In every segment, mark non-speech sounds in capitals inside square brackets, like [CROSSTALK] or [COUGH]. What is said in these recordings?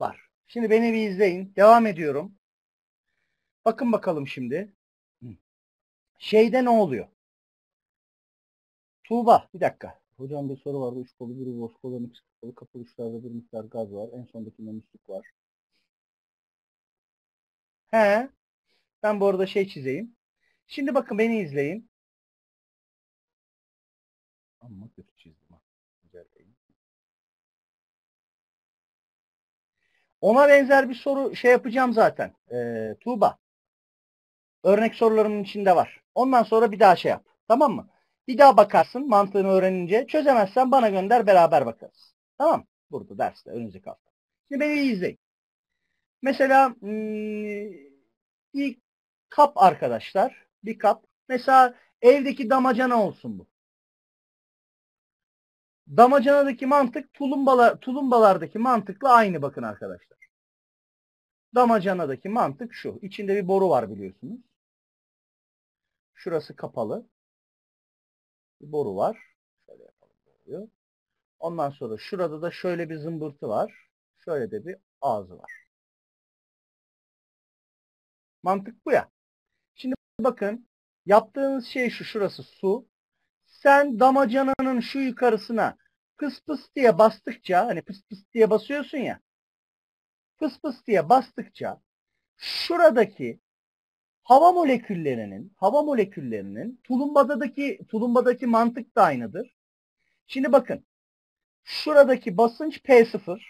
var. Şimdi beni bir izleyin. Devam ediyorum. Bakın bakalım şimdi. Şeyde ne oluyor? Tuğba bir dakika. Hocam bir soru vardı. Üç kolu, biri boş kolu, iki kolu, kapı uçlarda bir miktar gaz var. En sondakinde musluk var. He. Ben bu arada şey çizeyim. Şimdi bakın beni izleyin. Ona benzer bir soru şey yapacağım zaten. E, Tuğba. Örnek sorularımın içinde var. Ondan sonra bir daha şey yap. Tamam mı? Bir daha bakarsın mantığını öğrenince. Çözemezsen bana gönder beraber bakarız. Tamam mı? Burada derste önümüzdeki hafta. Şimdi beni izleyin. Mesela hmm, bir kap arkadaşlar. Bir kap. Mesela evdeki damacana olsun bu. Damacanadaki mantık tulumbalar, tulumbalardaki mantıkla aynı bakın arkadaşlar. Damacanadaki mantık şu. İçinde bir boru var biliyorsunuz. Şurası kapalı. Bir boru var. Şöyle yapalım. diyor. Ondan sonra şurada da şöyle bir zımbırtı var. Şöyle de bir ağzı var. Mantık bu ya. Şimdi bakın yaptığınız şey şu şurası su. Sen damacananın şu yukarısına pıs pıs diye bastıkça hani pıs pıs diye basıyorsun ya pıs pıs diye bastıkça şuradaki hava moleküllerinin hava moleküllerinin tulumbadaki tulumbadaki mantık da aynıdır. Şimdi bakın. Şuradaki basınç P0.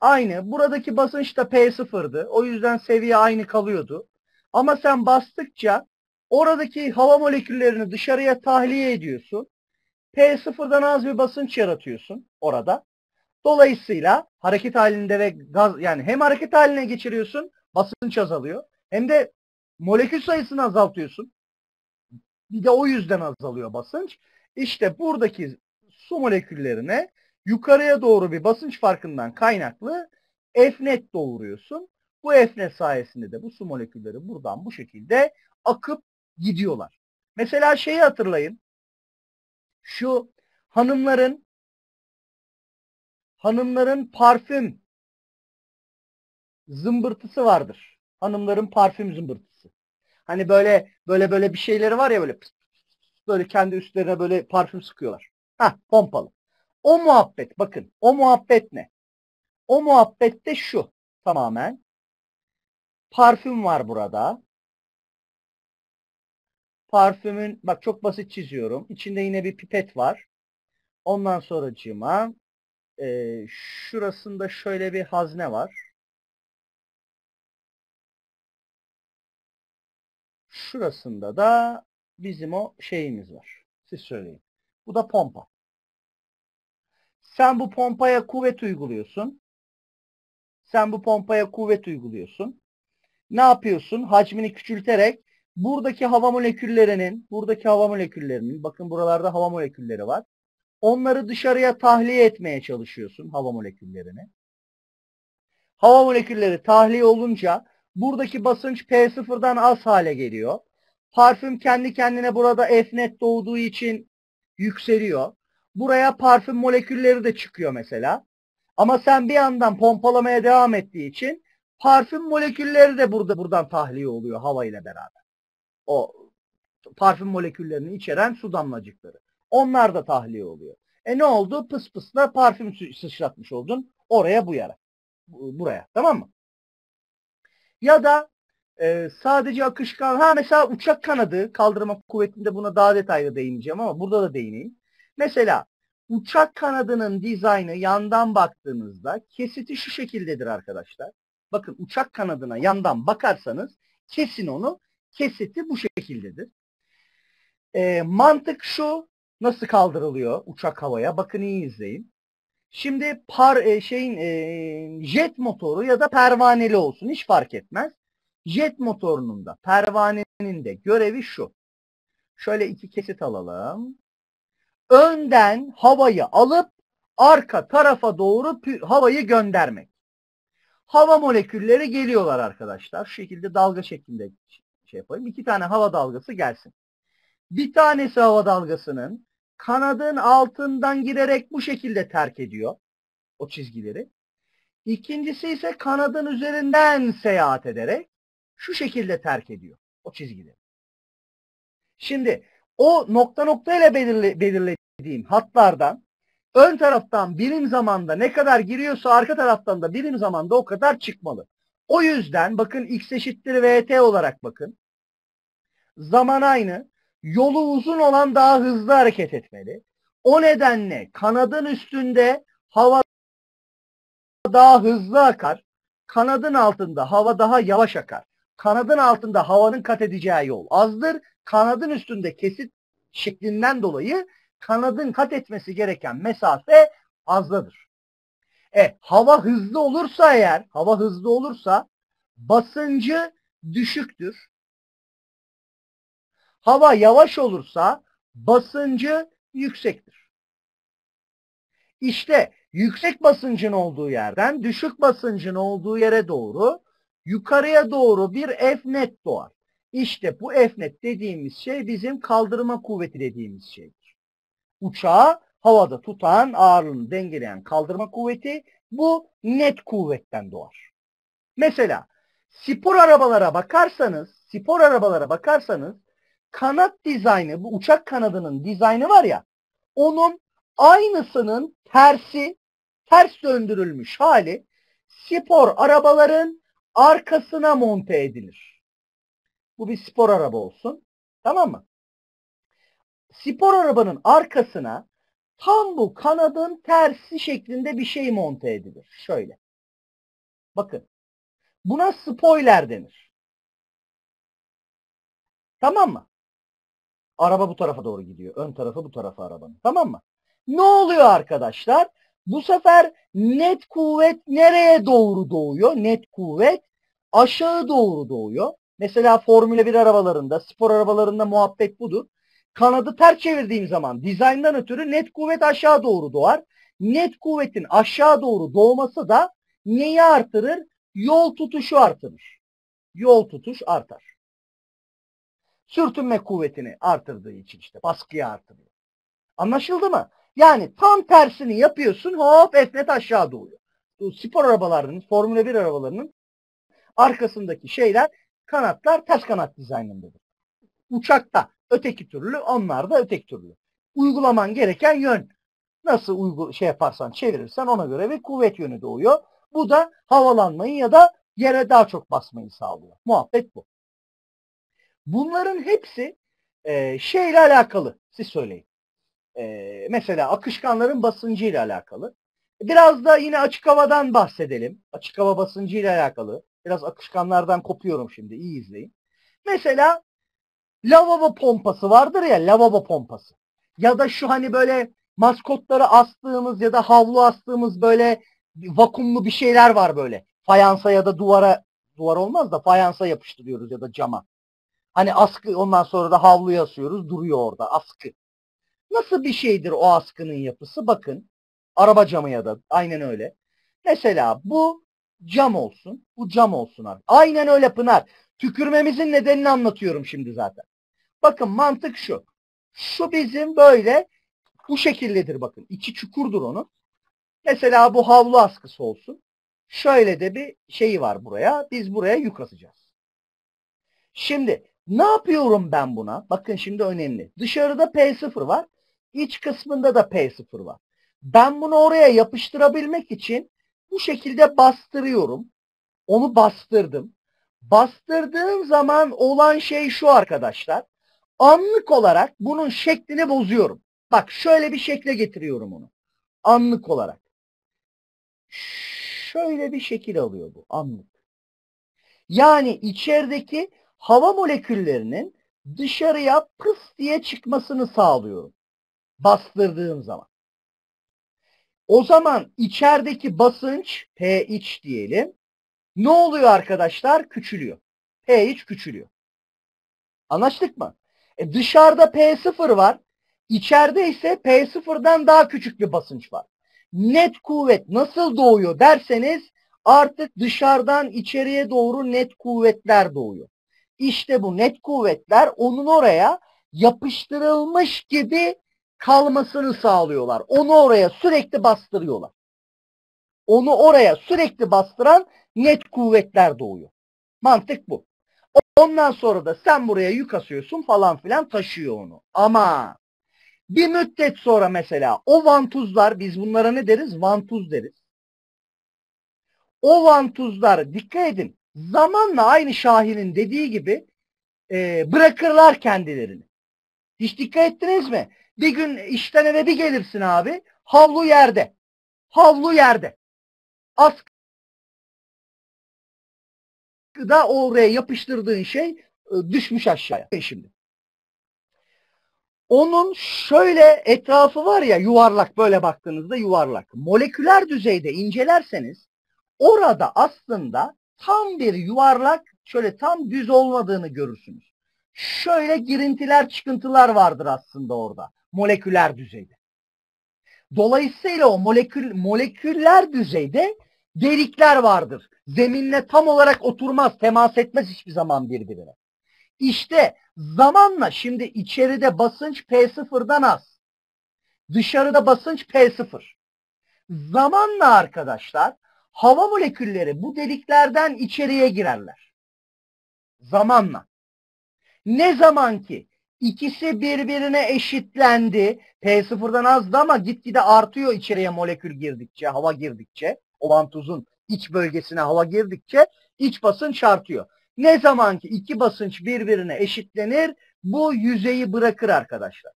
Aynı. Buradaki basınç da P0'dı. O yüzden seviye aynı kalıyordu. Ama sen bastıkça oradaki hava moleküllerini dışarıya tahliye ediyorsun. P0'dan az bir basınç yaratıyorsun orada. Dolayısıyla hareket halinde ve gaz yani hem hareket haline geçiriyorsun basınç azalıyor hem de molekül sayısını azaltıyorsun. Bir de o yüzden azalıyor basınç. İşte buradaki su moleküllerine yukarıya doğru bir basınç farkından kaynaklı Fnet doğuruyorsun. Bu Fnet sayesinde de bu su molekülleri buradan bu şekilde akıp gidiyorlar. Mesela şeyi hatırlayın şu hanımların hanımların parfüm zımbırtısı vardır. Hanımların parfüm zımbırtısı. Hani böyle böyle böyle bir şeyleri var ya böyle böyle kendi üstlerine böyle parfüm sıkıyorlar. Ha pompalı. O muhabbet bakın o muhabbet ne? O muhabbette şu tamamen. Parfüm var burada parfümün bak çok basit çiziyorum. İçinde yine bir pipet var. Ondan sonra cima e, şurasında şöyle bir hazne var. Şurasında da bizim o şeyimiz var. Siz söyleyin. Bu da pompa. Sen bu pompaya kuvvet uyguluyorsun. Sen bu pompaya kuvvet uyguluyorsun. Ne yapıyorsun? Hacmini küçülterek buradaki hava moleküllerinin, buradaki hava moleküllerinin, bakın buralarda hava molekülleri var. Onları dışarıya tahliye etmeye çalışıyorsun hava moleküllerini. Hava molekülleri tahliye olunca buradaki basınç P0'dan az hale geliyor. Parfüm kendi kendine burada F net doğduğu için yükseliyor. Buraya parfüm molekülleri de çıkıyor mesela. Ama sen bir yandan pompalamaya devam ettiği için parfüm molekülleri de burada buradan tahliye oluyor hava ile beraber. O parfüm moleküllerini içeren su damlacıkları. Onlar da tahliye oluyor. E ne oldu? Pıs pısla parfüm sıçratmış oldun. Oraya bu yara. Buraya. Tamam mı? Ya da e, sadece akışkan. Ha mesela uçak kanadı kaldırma kuvvetinde buna daha detaylı değineceğim ama burada da değineyim. Mesela uçak kanadının dizaynı yandan baktığınızda kesiti şu şekildedir arkadaşlar. Bakın uçak kanadına yandan bakarsanız kesin onu kesiti bu şekildedir. E, mantık şu, nasıl kaldırılıyor uçak havaya? Bakın iyi izleyin. Şimdi par e, şeyin e, jet motoru ya da pervaneli olsun hiç fark etmez. Jet motorunun da pervanenin de görevi şu. Şöyle iki kesit alalım. Önden havayı alıp arka tarafa doğru havayı göndermek. Hava molekülleri geliyorlar arkadaşlar. Şu şekilde dalga şeklinde şey yapayım. İki tane hava dalgası gelsin. Bir tanesi hava dalgasının kanadın altından girerek bu şekilde terk ediyor o çizgileri. İkincisi ise kanadın üzerinden seyahat ederek şu şekilde terk ediyor o çizgileri. Şimdi o nokta nokta ile belirle, belirlediğim hatlardan ön taraftan birim zamanda ne kadar giriyorsa arka taraftan da birim zamanda o kadar çıkmalı. O yüzden bakın x eşittir vt olarak bakın zaman aynı. Yolu uzun olan daha hızlı hareket etmeli. O nedenle kanadın üstünde hava daha hızlı akar. Kanadın altında hava daha yavaş akar. Kanadın altında havanın kat edeceği yol azdır. Kanadın üstünde kesit şeklinden dolayı kanadın kat etmesi gereken mesafe azdadır. E, hava hızlı olursa eğer, hava hızlı olursa basıncı düşüktür hava yavaş olursa basıncı yüksektir. İşte yüksek basıncın olduğu yerden düşük basıncın olduğu yere doğru yukarıya doğru bir efnet doğar. İşte bu efnet dediğimiz şey bizim kaldırma kuvveti dediğimiz şeydir. Uçağı havada tutan ağırlığını dengeleyen kaldırma kuvveti bu net kuvvetten doğar. Mesela spor arabalara bakarsanız, spor arabalara bakarsanız kanat dizaynı, bu uçak kanadının dizaynı var ya, onun aynısının tersi, ters döndürülmüş hali spor arabaların arkasına monte edilir. Bu bir spor araba olsun. Tamam mı? Spor arabanın arkasına tam bu kanadın tersi şeklinde bir şey monte edilir. Şöyle. Bakın. Buna spoiler denir. Tamam mı? Araba bu tarafa doğru gidiyor. Ön tarafı bu tarafa arabanın. Tamam mı? Ne oluyor arkadaşlar? Bu sefer net kuvvet nereye doğru doğuyor? Net kuvvet aşağı doğru doğuyor. Mesela Formula 1 arabalarında, spor arabalarında muhabbet budur. Kanadı ters çevirdiğim zaman dizayndan ötürü net kuvvet aşağı doğru doğar. Net kuvvetin aşağı doğru doğması da neyi artırır? Yol tutuşu artırır. Yol tutuş artar sürtünme kuvvetini artırdığı için işte baskıyı artırıyor. Anlaşıldı mı? Yani tam tersini yapıyorsun hop esnet aşağı doğuyor. Bu spor arabalarının, Formula 1 arabalarının arkasındaki şeyler kanatlar ters kanat dizaynındadır. Uçakta öteki türlü, onlar da öteki türlü. Uygulaman gereken yön. Nasıl uygu şey yaparsan, çevirirsen ona göre bir kuvvet yönü doğuyor. Bu da havalanmayı ya da yere daha çok basmayı sağlıyor. Muhabbet bu. Bunların hepsi e, şeyle alakalı. Siz söyleyin. E, mesela akışkanların basıncı ile alakalı. Biraz da yine açık havadan bahsedelim. Açık hava basıncı ile alakalı. Biraz akışkanlardan kopuyorum şimdi. İyi izleyin. Mesela lavabo pompası vardır ya lavabo pompası. Ya da şu hani böyle maskotları astığımız ya da havlu astığımız böyle vakumlu bir şeyler var böyle. Fayansa ya da duvara duvar olmaz da fayansa yapıştırıyoruz ya da cama. Hani askı ondan sonra da havlu asıyoruz duruyor orada askı. Nasıl bir şeydir o askının yapısı? Bakın araba camı ya da aynen öyle. Mesela bu cam olsun. Bu cam olsun abi. Aynen öyle Pınar. Tükürmemizin nedenini anlatıyorum şimdi zaten. Bakın mantık şu. Şu bizim böyle bu şekildedir bakın. İçi çukurdur onun. Mesela bu havlu askısı olsun. Şöyle de bir şeyi var buraya. Biz buraya yük asacağız. Şimdi ne yapıyorum ben buna? Bakın şimdi önemli. Dışarıda P0 var. İç kısmında da P0 var. Ben bunu oraya yapıştırabilmek için bu şekilde bastırıyorum. Onu bastırdım. Bastırdığım zaman olan şey şu arkadaşlar. Anlık olarak bunun şeklini bozuyorum. Bak şöyle bir şekle getiriyorum onu. Anlık olarak. Şöyle bir şekil alıyor bu anlık. Yani içerideki hava moleküllerinin dışarıya pıs diye çıkmasını sağlıyorum. Bastırdığım zaman. O zaman içerideki basınç P iç diyelim. Ne oluyor arkadaşlar? Küçülüyor. P iç küçülüyor. Anlaştık mı? E dışarıda P0 var. İçeride ise P0'dan daha küçük bir basınç var. Net kuvvet nasıl doğuyor derseniz artık dışarıdan içeriye doğru net kuvvetler doğuyor. İşte bu net kuvvetler onun oraya yapıştırılmış gibi kalmasını sağlıyorlar. Onu oraya sürekli bastırıyorlar. Onu oraya sürekli bastıran net kuvvetler doğuyor. Mantık bu. Ondan sonra da sen buraya yük asıyorsun falan filan taşıyor onu. Ama bir müddet sonra mesela o vantuzlar biz bunlara ne deriz? Vantuz deriz. O vantuzlar dikkat edin zamanla aynı şahinin dediği gibi e, bırakırlar kendilerini. Hiç dikkat ettiniz mi? Bir gün işten eve bir gelirsin abi. Havlu yerde. Havlu yerde. as da oraya yapıştırdığın şey e, düşmüş aşağıya şimdi. Onun şöyle etrafı var ya yuvarlak böyle baktığınızda yuvarlak. Moleküler düzeyde incelerseniz orada aslında tam bir yuvarlak şöyle tam düz olmadığını görürsünüz. Şöyle girintiler çıkıntılar vardır aslında orada moleküler düzeyde. Dolayısıyla o molekül, moleküller düzeyde delikler vardır. Zeminle tam olarak oturmaz, temas etmez hiçbir zaman birbirine. İşte zamanla şimdi içeride basınç P0'dan az. Dışarıda basınç P0. Zamanla arkadaşlar hava molekülleri bu deliklerden içeriye girerler. Zamanla. Ne zaman ki ikisi birbirine eşitlendi. P sıfırdan azdı ama gitgide artıyor içeriye molekül girdikçe, hava girdikçe. olan tuzun iç bölgesine hava girdikçe iç basınç artıyor. Ne zaman ki iki basınç birbirine eşitlenir bu yüzeyi bırakır arkadaşlar.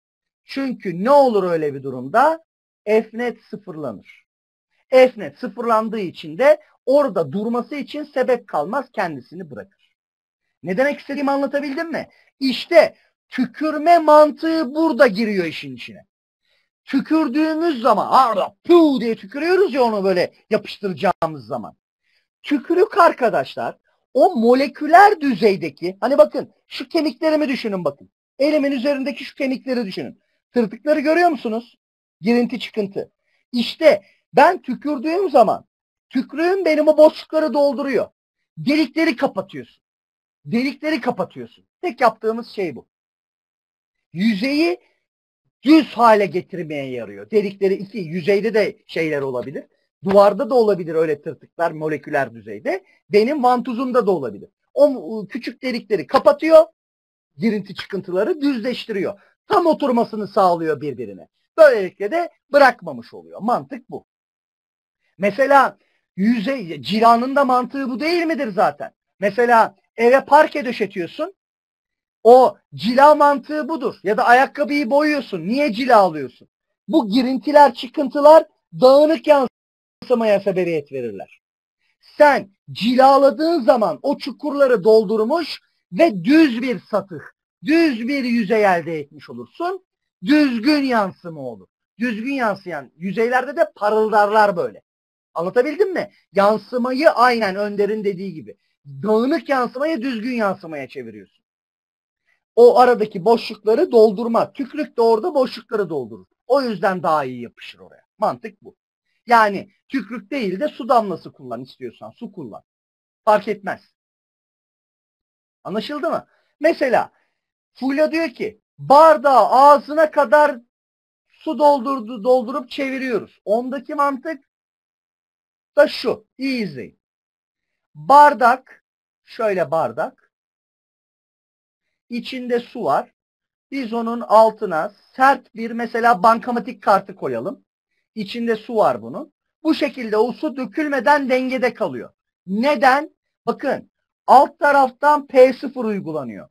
Çünkü ne olur öyle bir durumda? F sıfırlanır esnet sıfırlandığı için de orada durması için sebep kalmaz kendisini bırakır. Ne demek istediğimi anlatabildim mi? İşte tükürme mantığı burada giriyor işin içine. Tükürdüğümüz zaman arda puu diye tükürüyoruz ya onu böyle yapıştıracağımız zaman. Tükürük arkadaşlar o moleküler düzeydeki hani bakın şu kemiklerimi düşünün bakın. Elimin üzerindeki şu kemikleri düşünün. Tırtıkları görüyor musunuz? Girinti çıkıntı. İşte ben tükürdüğüm zaman tükrüğüm benim o boşlukları dolduruyor. Delikleri kapatıyorsun. Delikleri kapatıyorsun. Tek yaptığımız şey bu. Yüzeyi düz hale getirmeye yarıyor. Delikleri iki, yüzeyde de şeyler olabilir. Duvarda da olabilir öyle tırtıklar moleküler düzeyde. Benim vantuzumda da olabilir. O küçük delikleri kapatıyor. Girinti çıkıntıları düzleştiriyor. Tam oturmasını sağlıyor birbirine. Böylelikle de bırakmamış oluyor. Mantık bu. Mesela yüzey ciranın da mantığı bu değil midir zaten? Mesela eve parke döşetiyorsun. O cila mantığı budur. Ya da ayakkabıyı boyuyorsun. Niye cila alıyorsun? Bu girintiler, çıkıntılar dağınık yansımaya seberiyet verirler. Sen cilaladığın zaman o çukurları doldurmuş ve düz bir satıh, düz bir yüzey elde etmiş olursun. Düzgün yansıma olur. Düzgün yansıyan yüzeylerde de parıldarlar böyle. Anlatabildim mi? Yansımayı aynen Önder'in dediği gibi. Dağınık yansımayı düzgün yansımaya çeviriyorsun. O aradaki boşlukları doldurma. Tükürük de orada boşlukları doldurur. O yüzden daha iyi yapışır oraya. Mantık bu. Yani tükürük değil de su damlası kullan istiyorsan. Su kullan. Fark etmez. Anlaşıldı mı? Mesela Fulya diyor ki bardağı ağzına kadar su doldurdu, doldurup çeviriyoruz. Ondaki mantık da şu. İyi izleyin. Bardak, şöyle bardak. İçinde su var. Biz onun altına sert bir mesela bankamatik kartı koyalım. İçinde su var bunun. Bu şekilde o su dökülmeden dengede kalıyor. Neden? Bakın alt taraftan P0 uygulanıyor.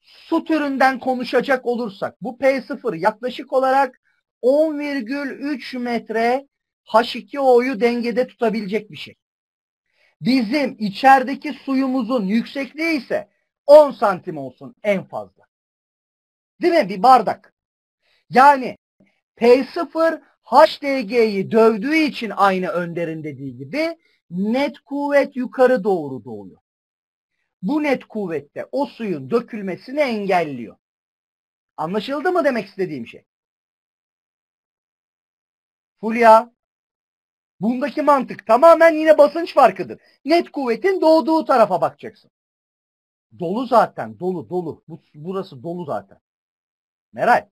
Su türünden konuşacak olursak bu P0 yaklaşık olarak 10,3 metre H2O'yu dengede tutabilecek bir şey. Bizim içerideki suyumuzun yüksekliği ise 10 santim olsun en fazla. Değil mi? Bir bardak. Yani P0 HDG'yi dövdüğü için aynı Önder'in dediği gibi net kuvvet yukarı doğru doğuyor. Bu net kuvvette o suyun dökülmesini engelliyor. Anlaşıldı mı demek istediğim şey? Fulya Bundaki mantık tamamen yine basınç farkıdır. Net kuvvetin doğduğu tarafa bakacaksın. Dolu zaten dolu dolu. Bu, burası dolu zaten. Meral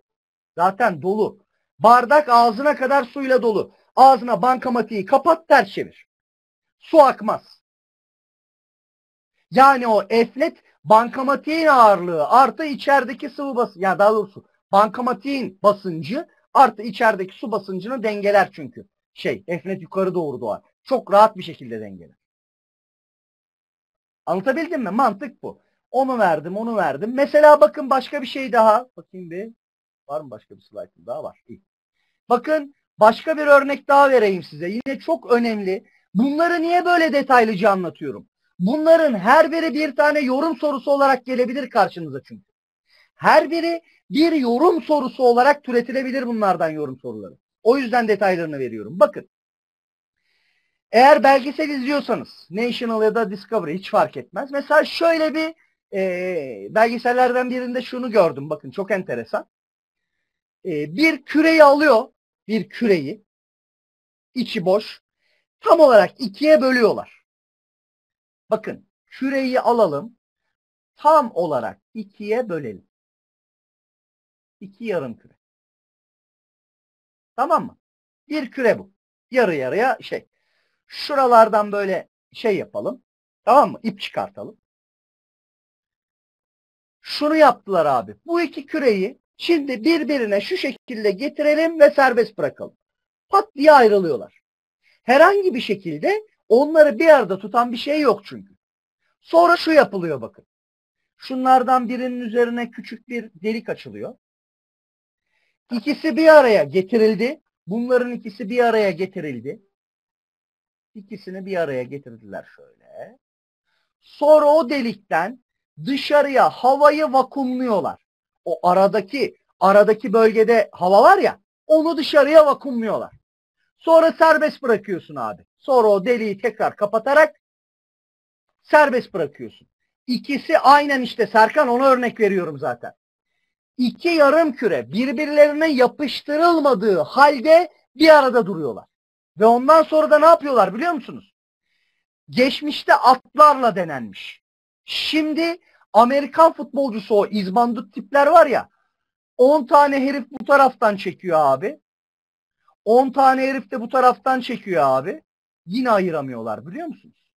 zaten dolu. Bardak ağzına kadar suyla dolu. Ağzına bankamatiği kapat ters çevir. Su akmaz. Yani o eflet bankamatiğin ağırlığı artı içerideki sıvı basıncı. Yani daha doğrusu bankamatiğin basıncı artı içerideki su basıncını dengeler çünkü şey esnet yukarı doğru doğar. Çok rahat bir şekilde dengeler. Anlatabildim mi? Mantık bu. Onu verdim, onu verdim. Mesela bakın başka bir şey daha. Bakayım bir. Var mı başka bir slaytım daha? Var. İyi. Bakın başka bir örnek daha vereyim size. Yine çok önemli. Bunları niye böyle detaylıca anlatıyorum? Bunların her biri bir tane yorum sorusu olarak gelebilir karşınıza çünkü. Her biri bir yorum sorusu olarak türetilebilir bunlardan yorum soruları. O yüzden detaylarını veriyorum. Bakın. Eğer belgesel izliyorsanız National ya da Discovery hiç fark etmez. Mesela şöyle bir e, belgesellerden birinde şunu gördüm. Bakın çok enteresan. E, bir küreyi alıyor. Bir küreyi. içi boş. Tam olarak ikiye bölüyorlar. Bakın küreyi alalım. Tam olarak ikiye bölelim. İki yarım küre. Tamam mı? Bir küre bu. Yarı yarıya şey. Şuralardan böyle şey yapalım. Tamam mı? İp çıkartalım. Şunu yaptılar abi. Bu iki küreyi şimdi birbirine şu şekilde getirelim ve serbest bırakalım. Pat diye ayrılıyorlar. Herhangi bir şekilde onları bir arada tutan bir şey yok çünkü. Sonra şu yapılıyor bakın. Şunlardan birinin üzerine küçük bir delik açılıyor. İkisi bir araya getirildi. Bunların ikisi bir araya getirildi. İkisini bir araya getirdiler şöyle. Sonra o delikten dışarıya havayı vakumluyorlar. O aradaki aradaki bölgede hava var ya onu dışarıya vakumluyorlar. Sonra serbest bırakıyorsun abi. Sonra o deliği tekrar kapatarak serbest bırakıyorsun. İkisi aynen işte Serkan onu örnek veriyorum zaten iki yarım küre birbirlerine yapıştırılmadığı halde bir arada duruyorlar. Ve ondan sonra da ne yapıyorlar biliyor musunuz? Geçmişte atlarla denenmiş. Şimdi Amerikan futbolcusu o izbandut tipler var ya 10 tane herif bu taraftan çekiyor abi. 10 tane herif de bu taraftan çekiyor abi. Yine ayıramıyorlar biliyor musunuz?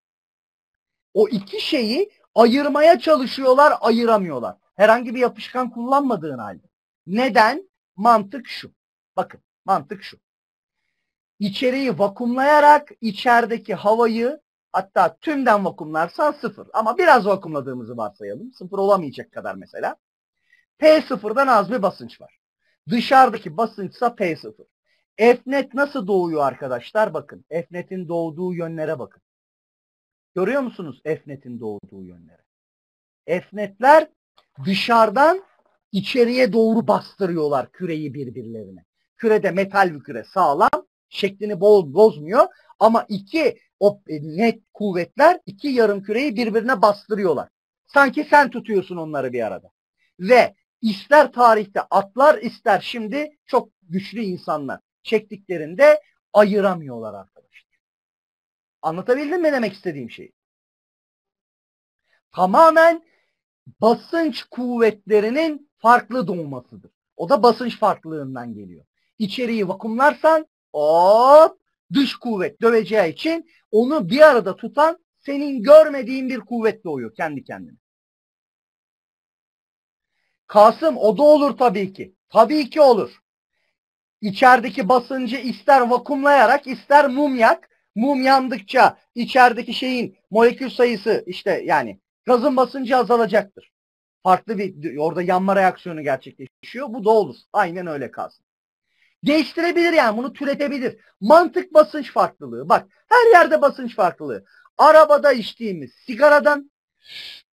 O iki şeyi ayırmaya çalışıyorlar, ayıramıyorlar. Herhangi bir yapışkan kullanmadığın halde. Neden? Mantık şu. Bakın mantık şu. İçeriği vakumlayarak içerideki havayı hatta tümden vakumlarsan sıfır. Ama biraz vakumladığımızı varsayalım. Sıfır olamayacak kadar mesela. p sıfırdan az bir basınç var. Dışarıdaki basınçsa P0. Fnet nasıl doğuyor arkadaşlar? Bakın. Fnet'in doğduğu yönlere bakın. Görüyor musunuz Fnet'in doğduğu yönlere? Fnet'ler dışarıdan içeriye doğru bastırıyorlar küreyi birbirlerine. Kürede metal bir küre sağlam, şeklini bol bozmuyor ama iki o e, net kuvvetler iki yarım küreyi birbirine bastırıyorlar. Sanki sen tutuyorsun onları bir arada. Ve ister tarihte atlar ister şimdi çok güçlü insanlar çektiklerinde ayıramıyorlar arkadaşlar. Anlatabildim mi demek istediğim şeyi? Tamamen basınç kuvvetlerinin farklı doğmasıdır. O da basınç farklılığından geliyor. İçeriği vakumlarsan hop dış kuvvet döveceği için onu bir arada tutan senin görmediğin bir kuvvet doğuyor kendi kendine. Kasım o da olur tabii ki. Tabii ki olur. İçerideki basıncı ister vakumlayarak ister mum yak. Mum yandıkça içerideki şeyin molekül sayısı işte yani gazın basıncı azalacaktır. Farklı bir orada yanma reaksiyonu gerçekleşiyor. Bu da olur. Aynen öyle kalsın. Değiştirebilir yani bunu türetebilir. Mantık basınç farklılığı. Bak her yerde basınç farklılığı. Arabada içtiğimiz sigaradan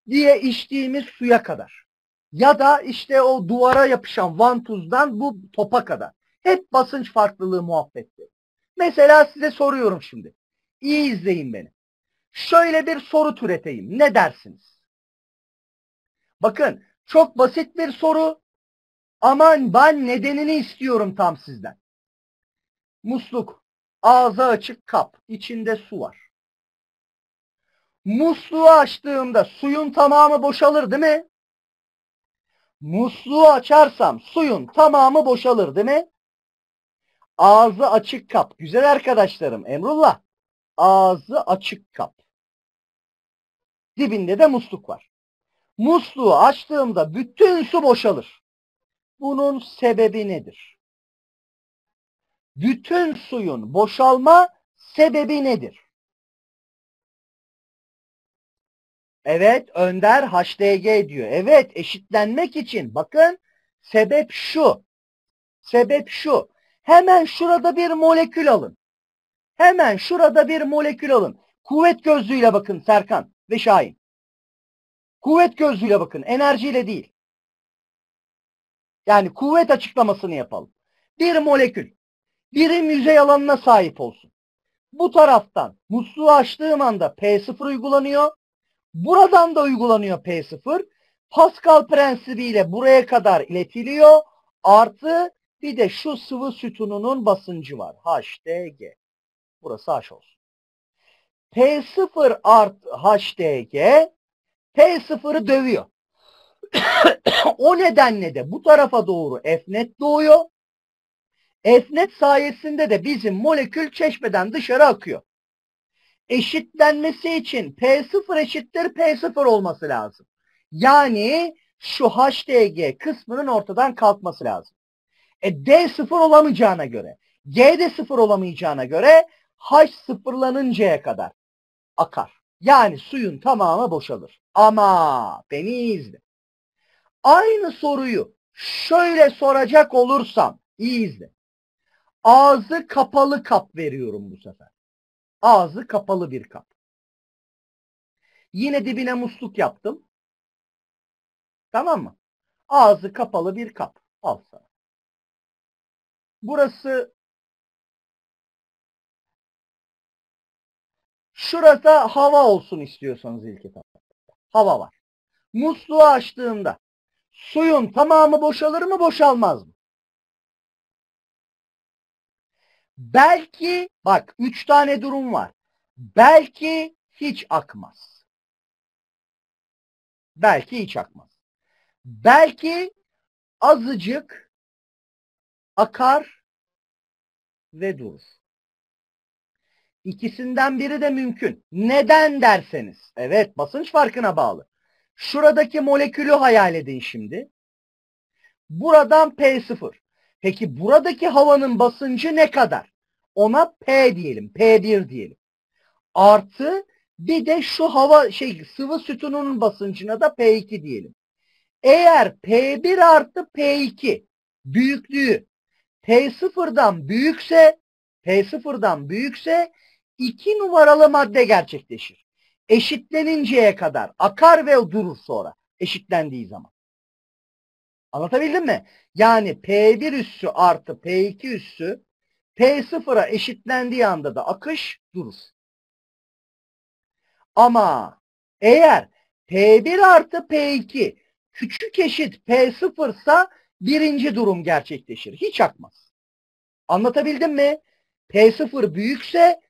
diye içtiğimiz suya kadar. Ya da işte o duvara yapışan vantuzdan bu topa kadar. Hep basınç farklılığı muhabbeti. Mesela size soruyorum şimdi. İyi izleyin beni. Şöyle bir soru türeteyim. Ne dersiniz? Bakın çok basit bir soru. Aman ben nedenini istiyorum tam sizden. Musluk, ağza açık kap, içinde su var. Musluğu açtığımda suyun tamamı boşalır değil mi? Musluğu açarsam suyun tamamı boşalır değil mi? Ağzı açık kap. Güzel arkadaşlarım Emrullah ağzı açık kap. Dibinde de musluk var. Musluğu açtığımda bütün su boşalır. Bunun sebebi nedir? Bütün suyun boşalma sebebi nedir? Evet Önder HDG diyor. Evet eşitlenmek için bakın sebep şu. Sebep şu. Hemen şurada bir molekül alın. Hemen şurada bir molekül alın. Kuvvet gözlüğüyle bakın Serkan ve Şahin. Kuvvet gözlüğüyle bakın. Enerjiyle değil. Yani kuvvet açıklamasını yapalım. Bir molekül birim yüzey alanına sahip olsun. Bu taraftan musluğu açtığım anda P0 uygulanıyor. Buradan da uygulanıyor P0. Pascal prensibiyle buraya kadar iletiliyor. Artı bir de şu sıvı sütununun basıncı var. HDG. Burası H olsun. P0 art HDG P0'ı dövüyor. [COUGHS] o nedenle de bu tarafa doğru F net doğuyor. F net sayesinde de bizim molekül çeşmeden dışarı akıyor. Eşitlenmesi için P0 eşittir P0 olması lazım. Yani şu HDG kısmının ortadan kalkması lazım. E D sıfır olamayacağına göre, G de sıfır olamayacağına göre H sıfırlanıncaya kadar akar. Yani suyun tamamı boşalır. Ama beni izle. Aynı soruyu şöyle soracak olursam iyi izle. Ağzı kapalı kap veriyorum bu sefer. Ağzı kapalı bir kap. Yine dibine musluk yaptım. Tamam mı? Ağzı kapalı bir kap. Al sana. Burası Şurası hava olsun istiyorsanız ilk etapta. Hava var. Musluğu açtığında suyun tamamı boşalır mı boşalmaz mı? Belki bak üç tane durum var. Belki hiç akmaz. Belki hiç akmaz. Belki azıcık akar ve durur. İkisinden biri de mümkün. Neden derseniz. Evet basınç farkına bağlı. Şuradaki molekülü hayal edin şimdi. Buradan P0. Peki buradaki havanın basıncı ne kadar? Ona P diyelim. P1 diyelim. Artı bir de şu hava şey sıvı sütununun basıncına da P2 diyelim. Eğer P1 artı P2 büyüklüğü P0'dan büyükse P0'dan büyükse 2 numaralı madde gerçekleşir. Eşitleninceye kadar akar ve durur sonra eşitlendiği zaman. Anlatabildim mi? Yani P1 üssü artı P2 üssü P0'a eşitlendiği anda da akış durur. Ama eğer P1 artı P2 küçük eşit P0 ise birinci durum gerçekleşir. Hiç akmaz. Anlatabildim mi? P0 büyükse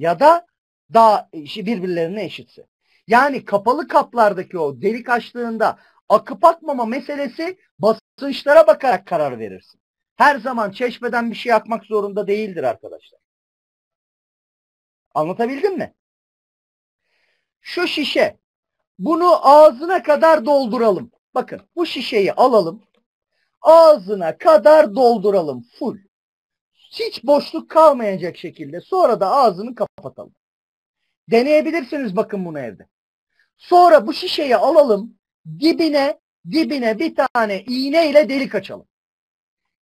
ya da daha birbirlerine eşitse. Yani kapalı kaplardaki o delik açtığında akıp akmama meselesi basınçlara bakarak karar verirsin. Her zaman çeşmeden bir şey akmak zorunda değildir arkadaşlar. Anlatabildim mi? Şu şişe. Bunu ağzına kadar dolduralım. Bakın bu şişeyi alalım. Ağzına kadar dolduralım full hiç boşluk kalmayacak şekilde sonra da ağzını kapatalım. Deneyebilirsiniz bakın bunu evde. Sonra bu şişeyi alalım dibine dibine bir tane iğne ile delik açalım.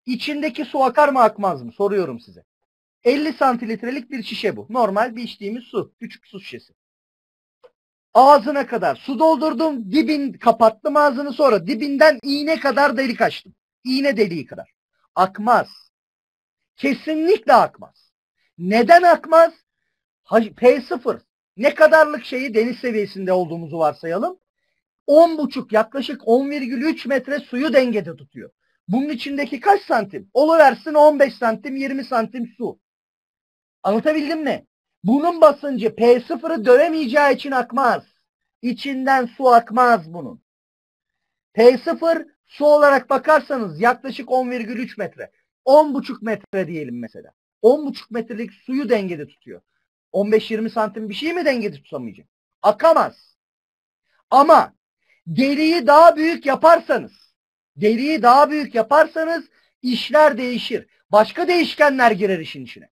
İçindeki su akar mı akmaz mı soruyorum size. 50 santilitrelik bir şişe bu. Normal bir içtiğimiz su. Küçük su şişesi. Ağzına kadar su doldurdum. Dibin kapattım ağzını sonra dibinden iğne kadar delik açtım. İğne deliği kadar. Akmaz. Kesinlikle akmaz. Neden akmaz? P0 ne kadarlık şeyi deniz seviyesinde olduğumuzu varsayalım. 10,5 yaklaşık 10,3 metre suyu dengede tutuyor. Bunun içindeki kaç santim? Oluversin 15 santim 20 santim su. Anlatabildim mi? Bunun basıncı P0'ı dövemeyeceği için akmaz. İçinden su akmaz bunun. P0 su olarak bakarsanız yaklaşık 10,3 metre. 10,5 metre diyelim mesela. 10,5 metrelik suyu dengede tutuyor. 15-20 santim bir şey mi dengede tutamayacak? Akamaz. Ama deriyi daha büyük yaparsanız, deriyi daha büyük yaparsanız işler değişir. Başka değişkenler girer işin içine.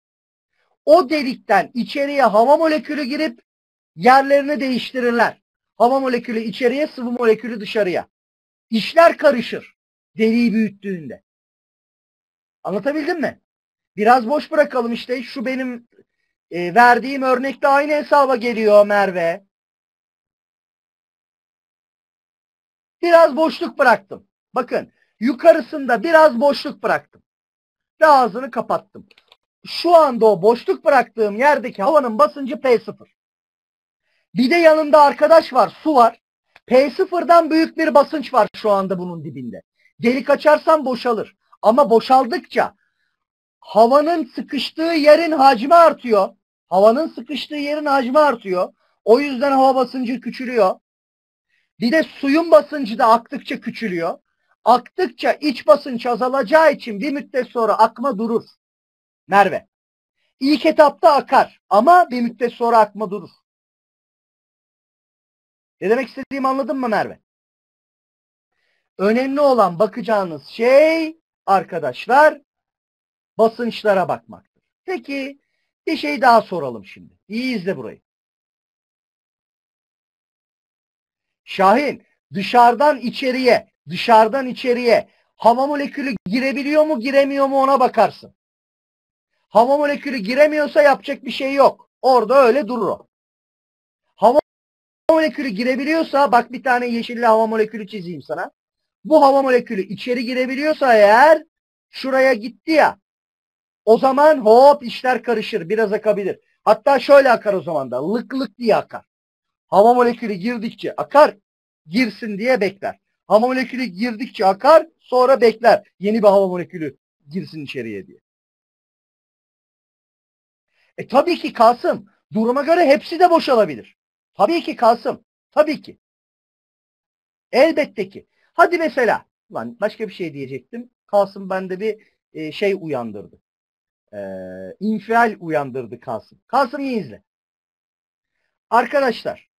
O delikten içeriye hava molekülü girip yerlerini değiştirirler. Hava molekülü içeriye, sıvı molekülü dışarıya. İşler karışır Deriyi büyüttüğünde. Anlatabildim mi? Biraz boş bırakalım işte. Şu benim e, verdiğim örnekte aynı hesaba geliyor Merve. Biraz boşluk bıraktım. Bakın yukarısında biraz boşluk bıraktım. Ve ağzını kapattım. Şu anda o boşluk bıraktığım yerdeki havanın basıncı P0. Bir de yanında arkadaş var, su var. P0'dan büyük bir basınç var şu anda bunun dibinde. Delik açarsam boşalır. Ama boşaldıkça havanın sıkıştığı yerin hacmi artıyor. Havanın sıkıştığı yerin hacmi artıyor. O yüzden hava basıncı küçülüyor. Bir de suyun basıncı da aktıkça küçülüyor. Aktıkça iç basınç azalacağı için bir müddet sonra akma durur. Merve. İlk etapta akar ama bir müddet sonra akma durur. Ne demek istediğimi anladın mı Merve? Önemli olan bakacağınız şey arkadaşlar basınçlara bakmaktır. Peki bir şey daha soralım şimdi. İyi izle burayı. Şahin dışarıdan içeriye, dışarıdan içeriye hava molekülü girebiliyor mu giremiyor mu ona bakarsın. Hava molekülü giremiyorsa yapacak bir şey yok. Orada öyle durur o. Hava molekülü girebiliyorsa bak bir tane yeşilli hava molekülü çizeyim sana. Bu hava molekülü içeri girebiliyorsa eğer şuraya gitti ya o zaman hop işler karışır biraz akabilir. Hatta şöyle akar o zaman da lık lık diye akar. Hava molekülü girdikçe akar girsin diye bekler. Hava molekülü girdikçe akar sonra bekler yeni bir hava molekülü girsin içeriye diye. E tabii ki Kasım duruma göre hepsi de boşalabilir. Tabii ki Kasım tabii ki. Elbette ki. Hadi mesela. Lan başka bir şey diyecektim. Kasım bende bir e, şey uyandırdı. E, infial uyandırdı Kasım. Kasım iyi izle. Arkadaşlar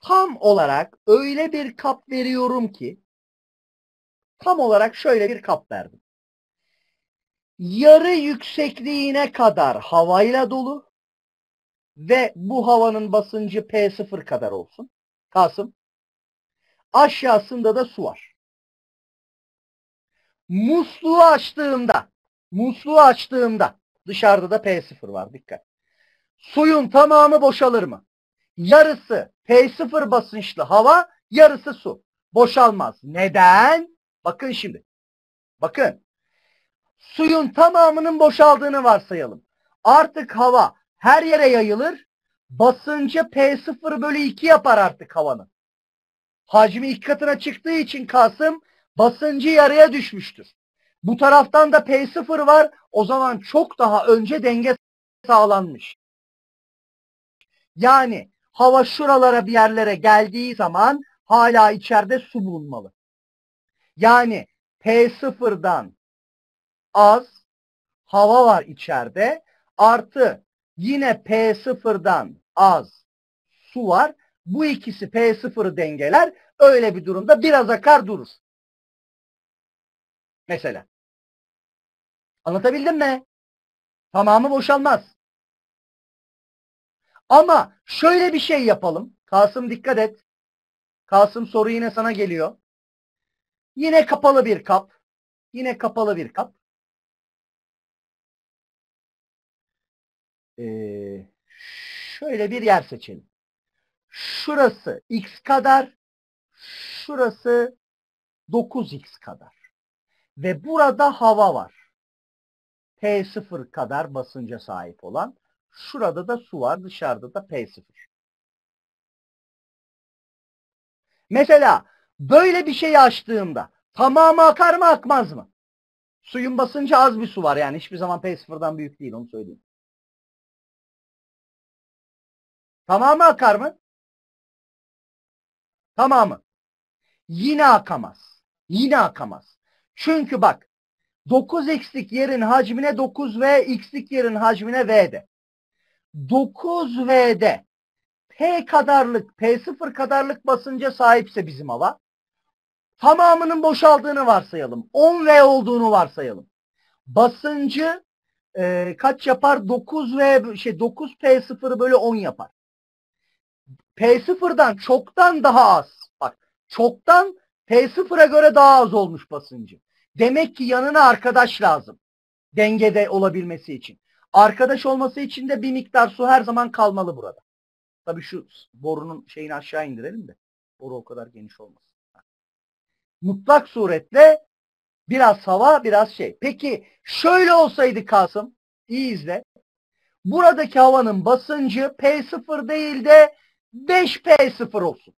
tam olarak öyle bir kap veriyorum ki tam olarak şöyle bir kap verdim. Yarı yüksekliğine kadar havayla dolu ve bu havanın basıncı P0 kadar olsun. Kasım Aşağısında da su var. Musluğu açtığımda, musluğu açtığımda dışarıda da P0 var dikkat. Suyun tamamı boşalır mı? Yarısı P0 basınçlı hava, yarısı su. Boşalmaz. Neden? Bakın şimdi. Bakın. Suyun tamamının boşaldığını varsayalım. Artık hava her yere yayılır. Basıncı P0 bölü 2 yapar artık havanın. Hacmi iki katına çıktığı için Kasım basıncı yarıya düşmüştür. Bu taraftan da P0 var. O zaman çok daha önce denge sağlanmış. Yani hava şuralara bir yerlere geldiği zaman hala içeride su bulunmalı. Yani P0'dan az hava var içeride artı yine P0'dan az su var. Bu ikisi P0'ı dengeler. Öyle bir durumda biraz akar durur. Mesela. Anlatabildim mi? Tamamı boşalmaz. Ama şöyle bir şey yapalım. Kasım dikkat et. Kasım soru yine sana geliyor. Yine kapalı bir kap. Yine kapalı bir kap. Ee, şöyle bir yer seçelim şurası x kadar, şurası 9x kadar. Ve burada hava var. P0 kadar basınca sahip olan. Şurada da su var, dışarıda da P0. Mesela böyle bir şey açtığımda tamamı akar mı akmaz mı? Suyun basınca az bir su var yani hiçbir zaman P0'dan büyük değil onu söyleyeyim. Tamamı akar mı? Tamamı. Yine akamaz. Yine akamaz. Çünkü bak 9x'lik yerin hacmine 9 v x'lik yerin hacmine v de. 9 v'de P kadarlık, P0 kadarlık basınca sahipse bizim hava tamamının boşaldığını varsayalım. 10 V olduğunu varsayalım. Basıncı e, kaç yapar? 9 V şey 9 P0 bölü 10 yapar. P0'dan çoktan daha az. Bak çoktan P0'a göre daha az olmuş basıncı. Demek ki yanına arkadaş lazım. Dengede olabilmesi için. Arkadaş olması için de bir miktar su her zaman kalmalı burada. Tabi şu borunun şeyini aşağı indirelim de. Boru o kadar geniş olmasın. Mutlak suretle biraz hava biraz şey. Peki şöyle olsaydı Kasım. iyi izle. Buradaki havanın basıncı P0 değil de 5P0 olsun.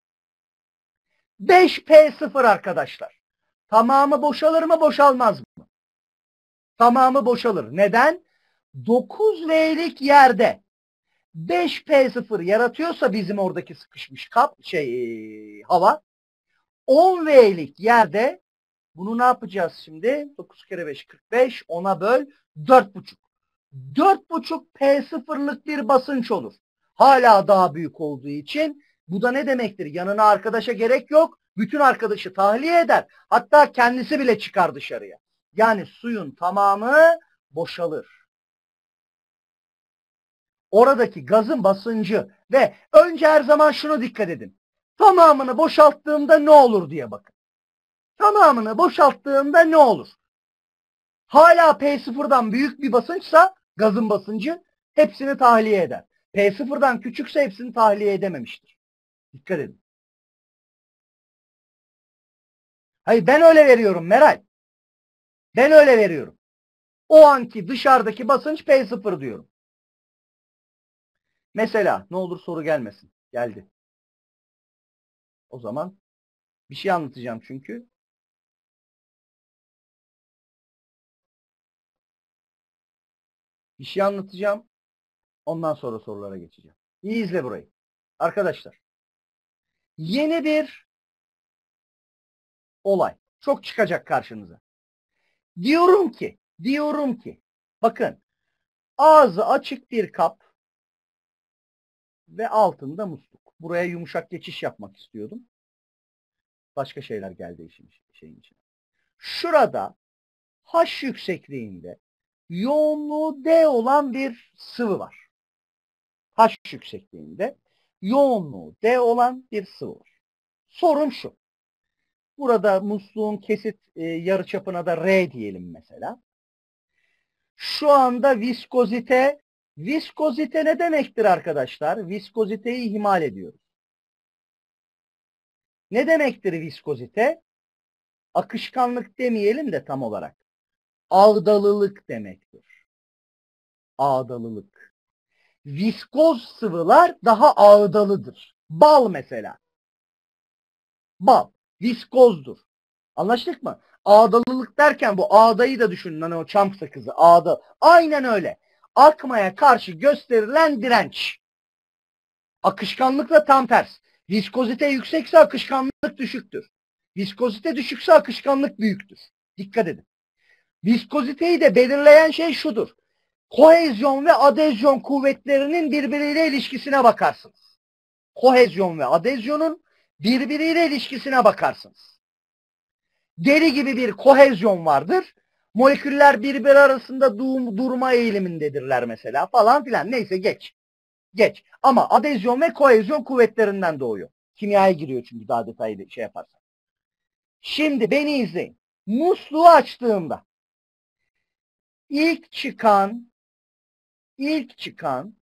5P0 arkadaşlar. Tamamı boşalır mı boşalmaz mı? Tamamı boşalır. Neden? 9V'lik yerde 5P0 yaratıyorsa bizim oradaki sıkışmış kap şey hava 10V'lik yerde bunu ne yapacağız şimdi? 9 kere 5 45 10'a böl 4,5. 4,5 P0'lık bir basınç olur hala daha büyük olduğu için bu da ne demektir? Yanına arkadaşa gerek yok. Bütün arkadaşı tahliye eder. Hatta kendisi bile çıkar dışarıya. Yani suyun tamamı boşalır. Oradaki gazın basıncı ve önce her zaman şunu dikkat edin. Tamamını boşalttığımda ne olur diye bakın. Tamamını boşalttığımda ne olur? Hala P0'dan büyük bir basınçsa gazın basıncı hepsini tahliye eder. P0'dan küçükse hepsini tahliye edememiştir. Dikkat edin. Hayır ben öyle veriyorum Meral. Ben öyle veriyorum. O anki dışarıdaki basınç P0 diyorum. Mesela ne olur soru gelmesin. Geldi. O zaman bir şey anlatacağım çünkü. Bir şey anlatacağım. Ondan sonra sorulara geçeceğim. İyi izle burayı. Arkadaşlar. Yeni bir olay. Çok çıkacak karşınıza. Diyorum ki, diyorum ki. Bakın. Ağzı açık bir kap ve altında musluk. Buraya yumuşak geçiş yapmak istiyordum. Başka şeyler geldi işin şeyin için. Şurada haş yüksekliğinde yoğunluğu D olan bir sıvı var. H yüksekliğinde yoğunluğu D olan bir sıvıdır. Sorun şu. Burada musluğun kesit e, yarıçapına da R diyelim mesela. Şu anda viskozite, viskozite ne demektir arkadaşlar? Viskoziteyi ihmal ediyoruz. Ne demektir viskozite? Akışkanlık demeyelim de tam olarak. Ağdalılık demektir. Ağdalılık viskoz sıvılar daha ağdalıdır. Bal mesela. Bal viskozdur. Anlaştık mı? Ağdalılık derken bu ağdayı da düşünün hani o çam sakızı ağda. Aynen öyle. Akmaya karşı gösterilen direnç. akışkanlıkla tam ters. Viskozite yüksekse akışkanlık düşüktür. Viskozite düşükse akışkanlık büyüktür. Dikkat edin. Viskoziteyi de belirleyen şey şudur kohezyon ve adezyon kuvvetlerinin birbiriyle ilişkisine bakarsınız. Kohezyon ve adezyonun birbiriyle ilişkisine bakarsınız. Deri gibi bir kohezyon vardır. Moleküller birbiri arasında durma eğilimindedirler mesela falan filan. Neyse geç. Geç. Ama adezyon ve kohezyon kuvvetlerinden doğuyor. Kimyaya giriyor çünkü daha detaylı şey yaparsan. Şimdi beni izleyin. Musluğu açtığımda ilk çıkan ilk çıkan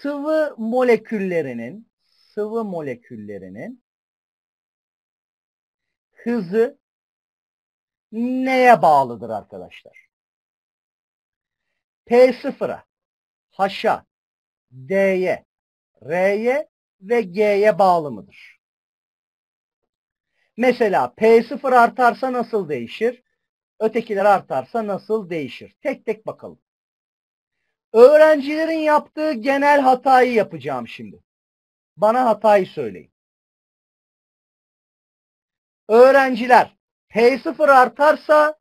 sıvı moleküllerinin sıvı moleküllerinin hızı neye bağlıdır arkadaşlar? P0'a, H'a, D'ye, R'ye ve G'ye bağlı mıdır? Mesela P0 artarsa nasıl değişir? Ötekiler artarsa nasıl değişir? Tek tek bakalım. Öğrencilerin yaptığı genel hatayı yapacağım şimdi. Bana hatayı söyleyin. Öğrenciler P0 artarsa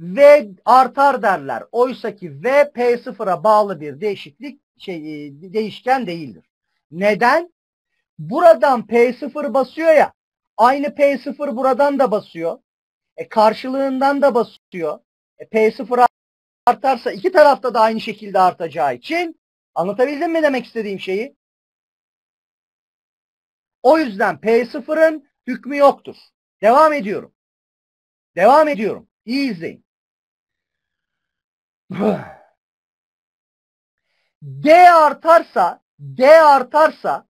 V artar derler. Oysa ki V P0'a bağlı bir değişiklik şey e, değişken değildir. Neden? Buradan P0 basıyor ya. Aynı P0 buradan da basıyor. E karşılığından da basıyor. E P0 artarsa iki tarafta da aynı şekilde artacağı için anlatabildim mi demek istediğim şeyi? O yüzden P0'ın hükmü yoktur. Devam ediyorum. Devam ediyorum. İyi izleyin. D artarsa, D artarsa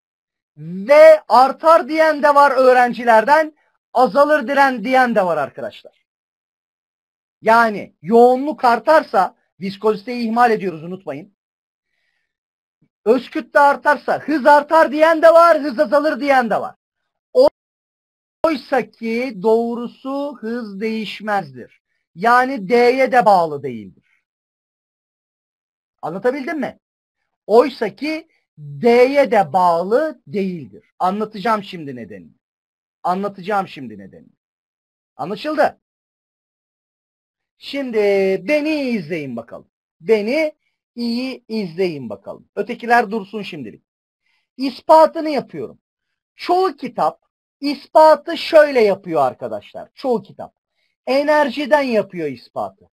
V artar diyen de var öğrencilerden, azalır diren diyen de var arkadaşlar. Yani yoğunluk artarsa viskoziteyi ihmal ediyoruz unutmayın. Öz kütle artarsa hız artar diyen de var, hız azalır diyen de var. Oysa ki doğrusu hız değişmezdir. Yani D'ye de bağlı değildir. Anlatabildim mi? Oysa ki D'ye de bağlı değildir. Anlatacağım şimdi nedenini. Anlatacağım şimdi nedenini. Anlaşıldı? Şimdi beni izleyin bakalım. Beni iyi izleyin bakalım. Ötekiler dursun şimdilik. İspatını yapıyorum. Çoğu kitap ispatı şöyle yapıyor arkadaşlar. Çoğu kitap. Enerjiden yapıyor ispatı.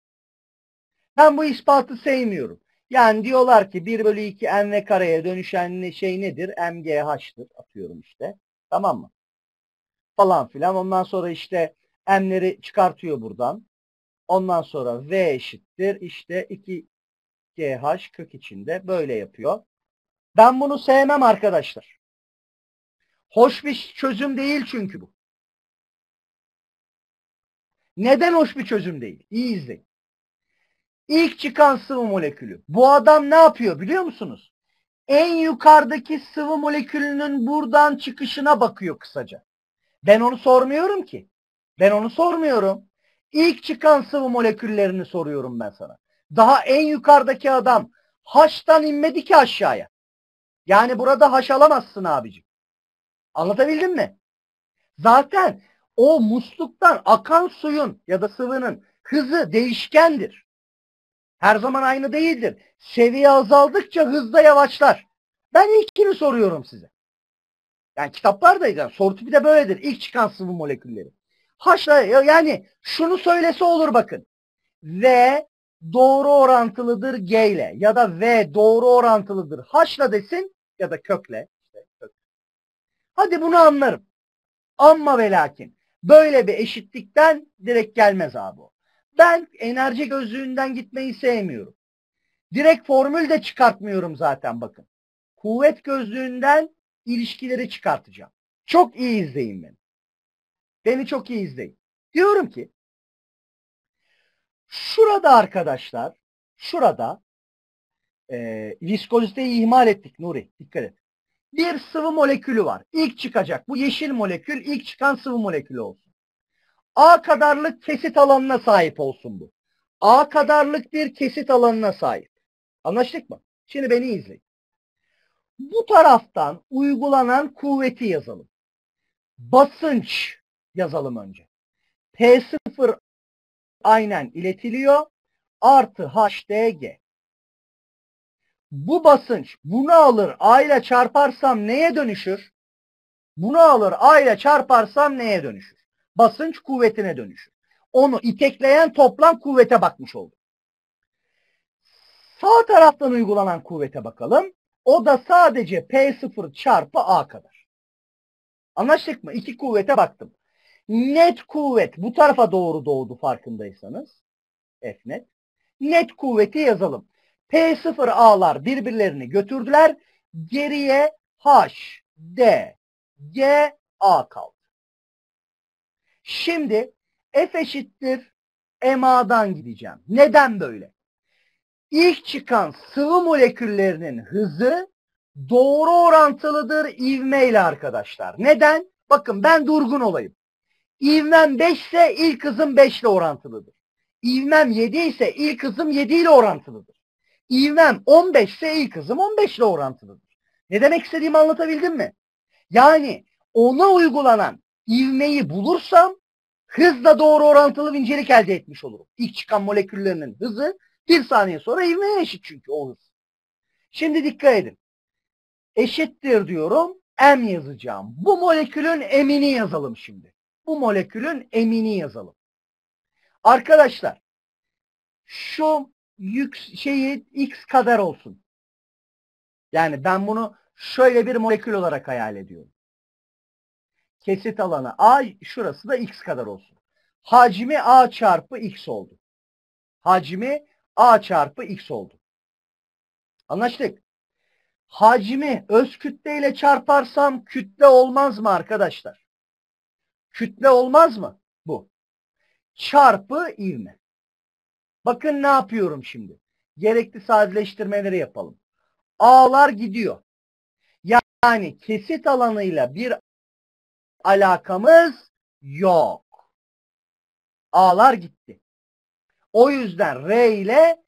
Ben bu ispatı sevmiyorum. Yani diyorlar ki 1 bölü 2 n ve kareye dönüşen şey nedir? MGH'tır atıyorum işte. Tamam mı? Falan filan. Ondan sonra işte m'leri çıkartıyor buradan. Ondan sonra V eşittir. İşte 2GH kök içinde böyle yapıyor. Ben bunu sevmem arkadaşlar. Hoş bir çözüm değil çünkü bu. Neden hoş bir çözüm değil? İyi izleyin. İlk çıkan sıvı molekülü. Bu adam ne yapıyor biliyor musunuz? En yukarıdaki sıvı molekülünün buradan çıkışına bakıyor kısaca. Ben onu sormuyorum ki. Ben onu sormuyorum. İlk çıkan sıvı moleküllerini soruyorum ben sana. Daha en yukarıdaki adam haştan inmedi ki aşağıya. Yani burada haş alamazsın abicim. Anlatabildim mi? Zaten o musluktan akan suyun ya da sıvının hızı değişkendir. Her zaman aynı değildir. Seviye azaldıkça hızda yavaşlar. Ben ilkini soruyorum size. Yani kitaplardayız. Yani soru tipi de böyledir. İlk çıkan sıvı molekülleri. Haşla yani şunu söylese olur bakın. V doğru orantılıdır G ile ya da V doğru orantılıdır haşla desin ya da kökle. İşte kök. Hadi bunu anlarım. Amma ve lakin böyle bir eşitlikten direkt gelmez abi Ben enerji gözlüğünden gitmeyi sevmiyorum. Direkt formül de çıkartmıyorum zaten bakın. Kuvvet gözlüğünden ilişkileri çıkartacağım. Çok iyi izleyin beni. Beni çok iyi izleyin. Diyorum ki şurada arkadaşlar şurada e, viskoziteyi ihmal ettik Nuri. Dikkat et. Bir sıvı molekülü var. İlk çıkacak. Bu yeşil molekül ilk çıkan sıvı molekülü olsun. A kadarlık kesit alanına sahip olsun bu. A kadarlık bir kesit alanına sahip. Anlaştık mı? Şimdi beni izleyin. Bu taraftan uygulanan kuvveti yazalım. Basınç yazalım önce. P0 aynen iletiliyor. Artı HDG. Bu basınç bunu alır A ile çarparsam neye dönüşür? Bunu alır A ile çarparsam neye dönüşür? Basınç kuvvetine dönüşür. Onu itekleyen toplam kuvvete bakmış olduk. Sağ taraftan uygulanan kuvvete bakalım. O da sadece P0 çarpı A kadar. Anlaştık mı? İki kuvvete baktım. Net kuvvet bu tarafa doğru doğdu farkındaysanız. F net. Net kuvveti yazalım. P0 A'lar birbirlerini götürdüler. Geriye H, D, G, A kaldı. Şimdi F eşittir MA'dan gideceğim. Neden böyle? İlk çıkan sıvı moleküllerinin hızı doğru orantılıdır ivmeyle arkadaşlar. Neden? Bakın ben durgun olayım. İvmem 5 ise ilk hızım 5 ile orantılıdır. İvmem 7 ise ilk hızım 7 ile orantılıdır. İvmem 15 ise ilk hızım 15 ile orantılıdır. Ne demek istediğimi anlatabildim mi? Yani ona uygulanan ivmeyi bulursam hızla doğru orantılı bir incelik elde etmiş olurum. İlk çıkan moleküllerinin hızı bir saniye sonra ivmeye eşit çünkü o hız. Şimdi dikkat edin. Eşittir diyorum. M yazacağım. Bu molekülün emini yazalım şimdi bu molekülün emini yazalım. Arkadaşlar şu yük şeyi x kadar olsun. Yani ben bunu şöyle bir molekül olarak hayal ediyorum. Kesit alanı a şurası da x kadar olsun. Hacmi a çarpı x oldu. Hacmi a çarpı x oldu. Anlaştık. Hacmi öz kütle ile çarparsam kütle olmaz mı arkadaşlar? Kütle olmaz mı? Bu. Çarpı ivme. Bakın ne yapıyorum şimdi. Gerekli sadeleştirmeleri yapalım. A'lar gidiyor. Yani kesit alanıyla bir alakamız yok. A'lar gitti. O yüzden R ile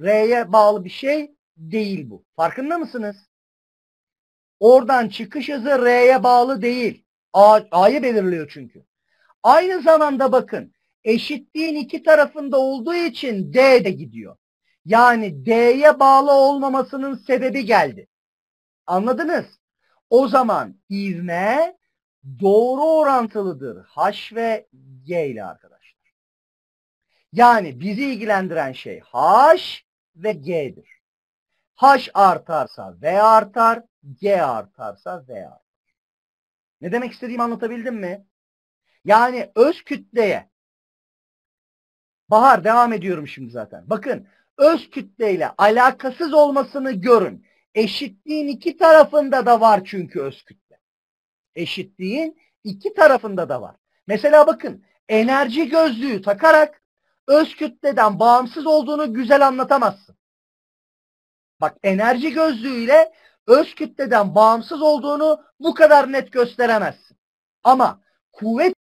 R'ye bağlı bir şey değil bu. Farkında mısınız? Oradan çıkış hızı R'ye bağlı değil. A, A'yı belirliyor çünkü. Aynı zamanda bakın eşitliğin iki tarafında olduğu için D de gidiyor. Yani D'ye bağlı olmamasının sebebi geldi. Anladınız? O zaman ivme doğru orantılıdır. H ve G ile arkadaşlar. Yani bizi ilgilendiren şey H ve G'dir. H artarsa V artar, G artarsa V artar. Ne demek istediğimi anlatabildim mi? Yani öz kütleye Bahar devam ediyorum şimdi zaten. Bakın öz kütleyle alakasız olmasını görün. Eşitliğin iki tarafında da var çünkü öz kütle. Eşitliğin iki tarafında da var. Mesela bakın enerji gözlüğü takarak öz kütleden bağımsız olduğunu güzel anlatamazsın. Bak enerji gözlüğüyle öz kütleden bağımsız olduğunu bu kadar net gösteremezsin. Ama kuvvet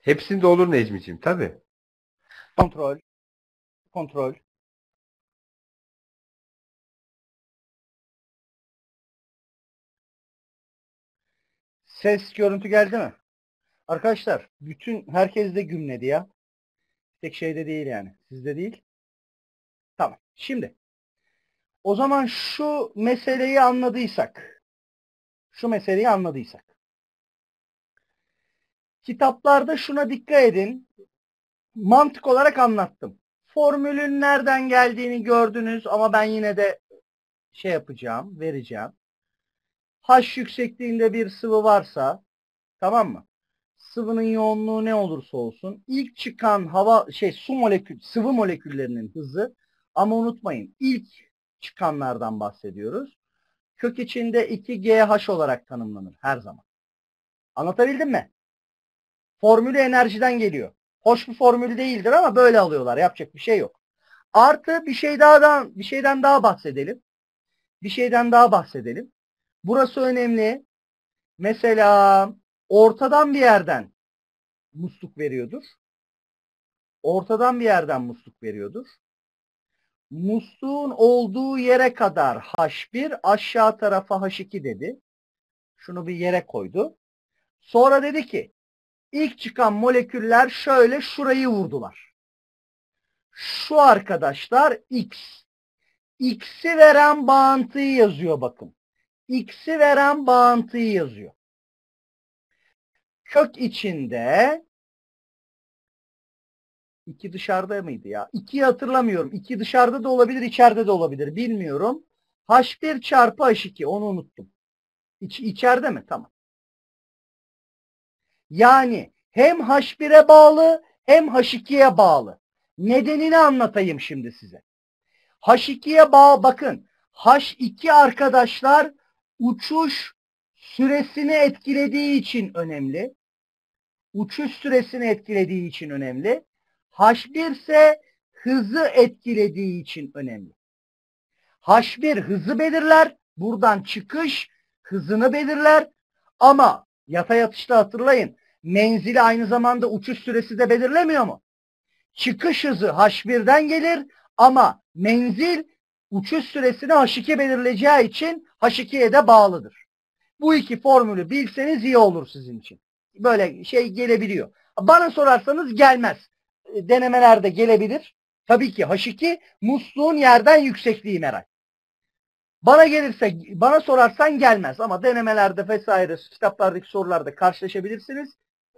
Hepsinde olur Necmi'ciğim tabi. Kontrol. Kontrol. Ses görüntü geldi mi? Arkadaşlar bütün herkes de gümledi ya. Tek şeyde değil yani. Sizde değil. Tamam. Şimdi o zaman şu meseleyi anladıysak şu meseleyi anladıysak kitaplarda şuna dikkat edin. Mantık olarak anlattım. Formülün nereden geldiğini gördünüz ama ben yine de şey yapacağım, vereceğim. H yüksekliğinde bir sıvı varsa tamam mı? sıvının yoğunluğu ne olursa olsun ilk çıkan hava şey su molekül sıvı moleküllerinin hızı ama unutmayın ilk çıkanlardan bahsediyoruz. Kök içinde 2GH olarak tanımlanır her zaman. Anlatabildim mi? Formülü enerjiden geliyor. Hoş bir formül değildir ama böyle alıyorlar. Yapacak bir şey yok. Artı bir şey daha bir şeyden daha bahsedelim. Bir şeyden daha bahsedelim. Burası önemli. Mesela ortadan bir yerden musluk veriyordur. Ortadan bir yerden musluk veriyordur. Musluğun olduğu yere kadar H1, aşağı tarafa H2 dedi. Şunu bir yere koydu. Sonra dedi ki ilk çıkan moleküller şöyle şurayı vurdular. Şu arkadaşlar X. X'i veren bağıntıyı yazıyor bakın. X'i veren bağıntıyı yazıyor kök içinde iki dışarıda mıydı ya? İkiyi hatırlamıyorum. İki dışarıda da olabilir, içeride de olabilir. Bilmiyorum. H1 çarpı H2 onu unuttum. İç, içeride mi? Tamam. Yani hem H1'e bağlı hem H2'ye bağlı. Nedenini anlatayım şimdi size. H2'ye bağ bakın. H2 arkadaşlar uçuş süresini etkilediği için önemli uçuş süresini etkilediği için önemli. H1 ise hızı etkilediği için önemli. H1 hızı belirler. Buradan çıkış hızını belirler. Ama yatay atışta hatırlayın. Menzili aynı zamanda uçuş süresi de belirlemiyor mu? Çıkış hızı H1'den gelir ama menzil uçuş süresini H2 belirleyeceği için H2'ye de bağlıdır. Bu iki formülü bilseniz iyi olur sizin için böyle şey gelebiliyor. Bana sorarsanız gelmez. E, denemelerde gelebilir. Tabii ki H2 musluğun yerden yüksekliği merak. Bana gelirse, bana sorarsan gelmez ama denemelerde vesaire kitaplardaki sorularda karşılaşabilirsiniz.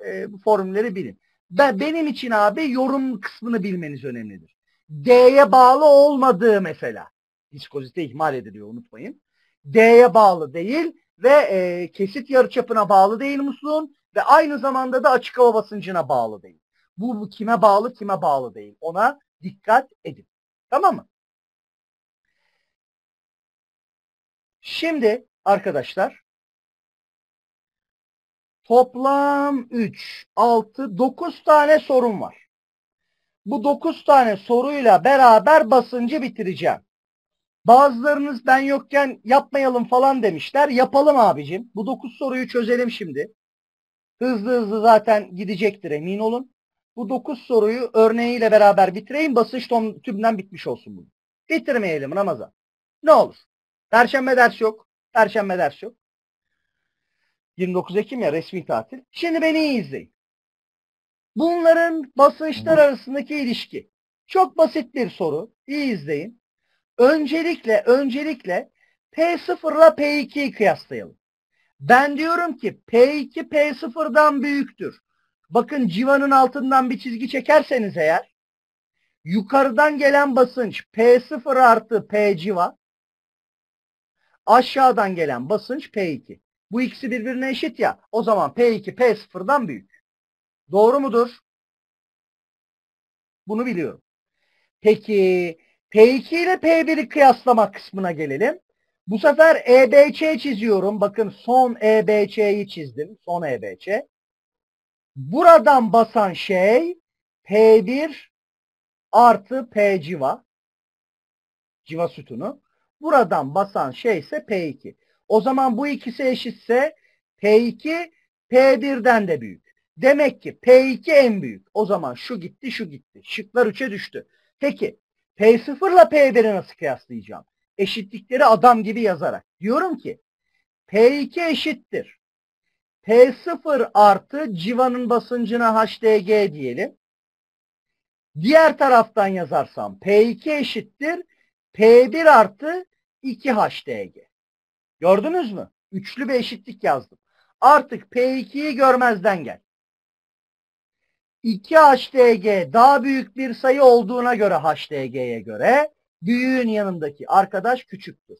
E, bu formülleri bilin. Ben, benim için abi yorum kısmını bilmeniz önemlidir. D'ye bağlı olmadığı mesela. Viskozite ihmal ediliyor unutmayın. D'ye bağlı değil ve e, kesit yarıçapına bağlı değil musluğun ve aynı zamanda da açık hava basıncına bağlı değil. Bu, bu kime bağlı kime bağlı değil. Ona dikkat edin. Tamam mı? Şimdi arkadaşlar toplam 3, 6, 9 tane sorum var. Bu 9 tane soruyla beraber basıncı bitireceğim. Bazılarınız ben yokken yapmayalım falan demişler. Yapalım abicim. Bu 9 soruyu çözelim şimdi. Hızlı hızlı zaten gidecektir emin olun. Bu 9 soruyu örneğiyle beraber bitireyim. Basınç tümden bitmiş olsun bunu. Bitirmeyelim Ramazan. Ne olur. Perşembe ders yok. Perşembe ders yok. 29 Ekim ya resmi tatil. Şimdi beni iyi izleyin. Bunların basınçlar arasındaki ilişki. Çok basit bir soru. İyi izleyin. Öncelikle öncelikle P0 ile P2'yi kıyaslayalım. Ben diyorum ki P2 P0'dan büyüktür. Bakın civanın altından bir çizgi çekerseniz eğer yukarıdan gelen basınç P0 artı P civa aşağıdan gelen basınç P2. Bu ikisi birbirine eşit ya o zaman P2 P0'dan büyük. Doğru mudur? Bunu biliyorum. Peki P2 ile P1'i kıyaslama kısmına gelelim. Bu sefer EBC çiziyorum. Bakın son EBC'yi çizdim. Son EBC. Buradan basan şey P1 artı P civa. Civa sütunu. Buradan basan şey ise P2. O zaman bu ikisi eşitse P2 P1'den de büyük. Demek ki P2 en büyük. O zaman şu gitti şu gitti. Şıklar 3'e düştü. Peki P0 ile P1'i nasıl kıyaslayacağım? eşitlikleri adam gibi yazarak. Diyorum ki P2 eşittir. P0 artı civanın basıncına HDG diyelim. Diğer taraftan yazarsam P2 eşittir. P1 artı 2HDG. Gördünüz mü? Üçlü bir eşitlik yazdım. Artık P2'yi görmezden gel. 2HDG daha büyük bir sayı olduğuna göre HDG'ye göre Büyüğün yanındaki arkadaş küçüktür.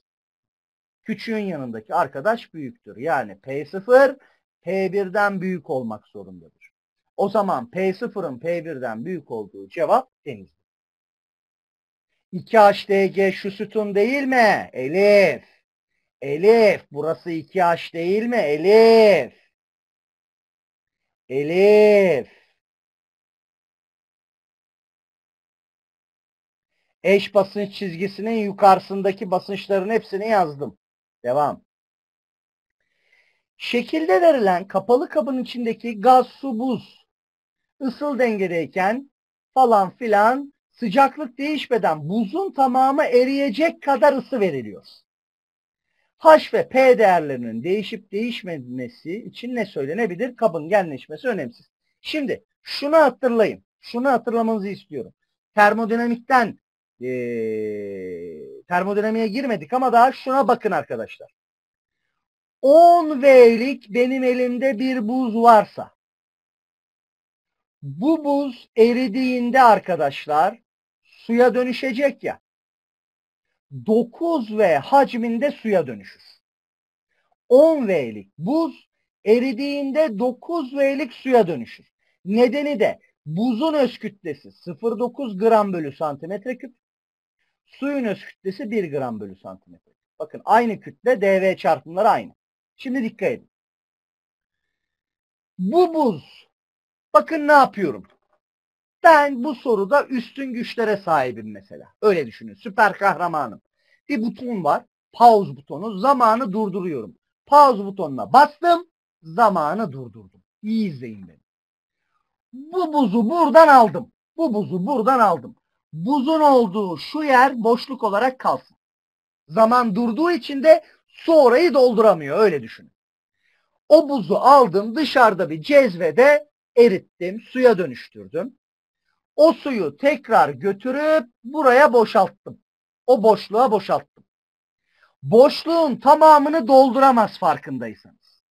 Küçüğün yanındaki arkadaş büyüktür. Yani P0 P1'den büyük olmak zorundadır. O zaman P0'ın P1'den büyük olduğu cevap denizdir. 2HDG şu sütun değil mi? Elif. Elif. Burası 2H değil mi? Elif. Elif. eş basınç çizgisinin yukarısındaki basınçların hepsini yazdım. Devam. Şekilde verilen kapalı kabın içindeki gaz, su, buz ısıl dengedeyken falan filan sıcaklık değişmeden buzun tamamı eriyecek kadar ısı veriliyor. H ve P değerlerinin değişip değişmemesi için ne söylenebilir? Kabın genleşmesi önemsiz. Şimdi şunu hatırlayın. Şunu hatırlamanızı istiyorum. Termodinamikten e, termodinamiğe girmedik ama daha şuna bakın arkadaşlar. 10 V'lik benim elimde bir buz varsa bu buz eridiğinde arkadaşlar suya dönüşecek ya 9 V hacminde suya dönüşür. 10 V'lik buz eridiğinde 9 V'lik suya dönüşür. Nedeni de buzun öz kütlesi 0.9 gram bölü santimetre küp Suyun öz kütlesi 1 gram bölü santimetre. Bakın aynı kütle dv çarpımları aynı. Şimdi dikkat edin. Bu buz. Bakın ne yapıyorum. Ben bu soruda üstün güçlere sahibim mesela. Öyle düşünün. Süper kahramanım. Bir buton var. Pause butonu. Zamanı durduruyorum. Pause butonuna bastım. Zamanı durdurdum. İyi izleyin beni. Bu buzu buradan aldım. Bu buzu buradan aldım buzun olduğu şu yer boşluk olarak kalsın. Zaman durduğu için de su orayı dolduramıyor öyle düşünün. O buzu aldım dışarıda bir cezvede erittim, suya dönüştürdüm. O suyu tekrar götürüp buraya boşalttım. O boşluğa boşalttım. Boşluğun tamamını dolduramaz farkındaysanız.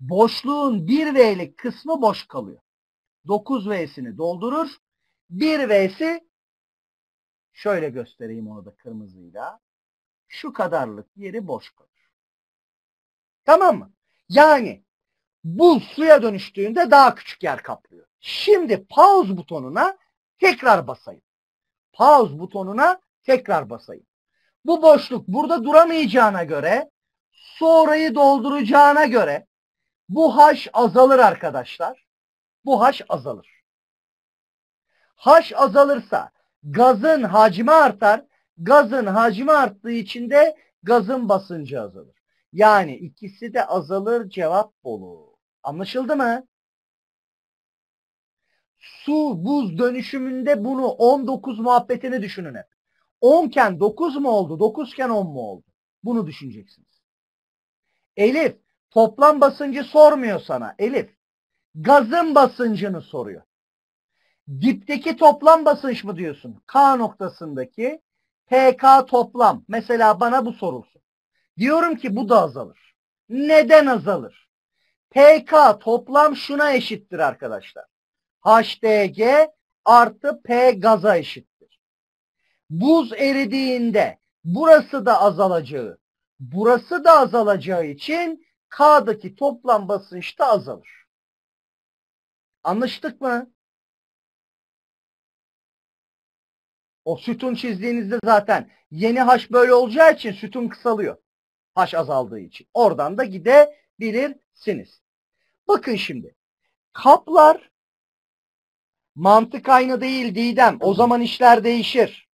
Boşluğun 1V'lik kısmı boş kalıyor. 9V'sini doldurur, 1V'si Şöyle göstereyim onu da kırmızıyla. Şu kadarlık yeri boş kalır. Tamam mı? Yani bu suya dönüştüğünde daha küçük yer kaplıyor. Şimdi pause butonuna tekrar basayım. Pause butonuna tekrar basayım. Bu boşluk burada duramayacağına göre su orayı dolduracağına göre bu haş azalır arkadaşlar. Bu haş azalır. Haş azalırsa Gazın hacmi artar. Gazın hacmi arttığı için de gazın basıncı azalır. Yani ikisi de azalır cevap olur. Anlaşıldı mı? Su buz dönüşümünde bunu 19 muhabbetini düşünün hep. 10 ken 9 mu oldu? 9 ken 10 mu oldu? Bunu düşüneceksiniz. Elif toplam basıncı sormuyor sana. Elif gazın basıncını soruyor dipteki toplam basınç mı diyorsun? K noktasındaki PK toplam. Mesela bana bu sorulsun. Diyorum ki bu da azalır. Neden azalır? PK toplam şuna eşittir arkadaşlar. HDG artı P gaza eşittir. Buz eridiğinde burası da azalacağı, burası da azalacağı için K'daki toplam basınç da azalır. Anlaştık mı? O sütun çizdiğinizde zaten yeni haş böyle olacağı için sütun kısalıyor. Haş azaldığı için. Oradan da gidebilirsiniz. Bakın şimdi. Kaplar mantık aynı değil Didem. O zaman işler değişir.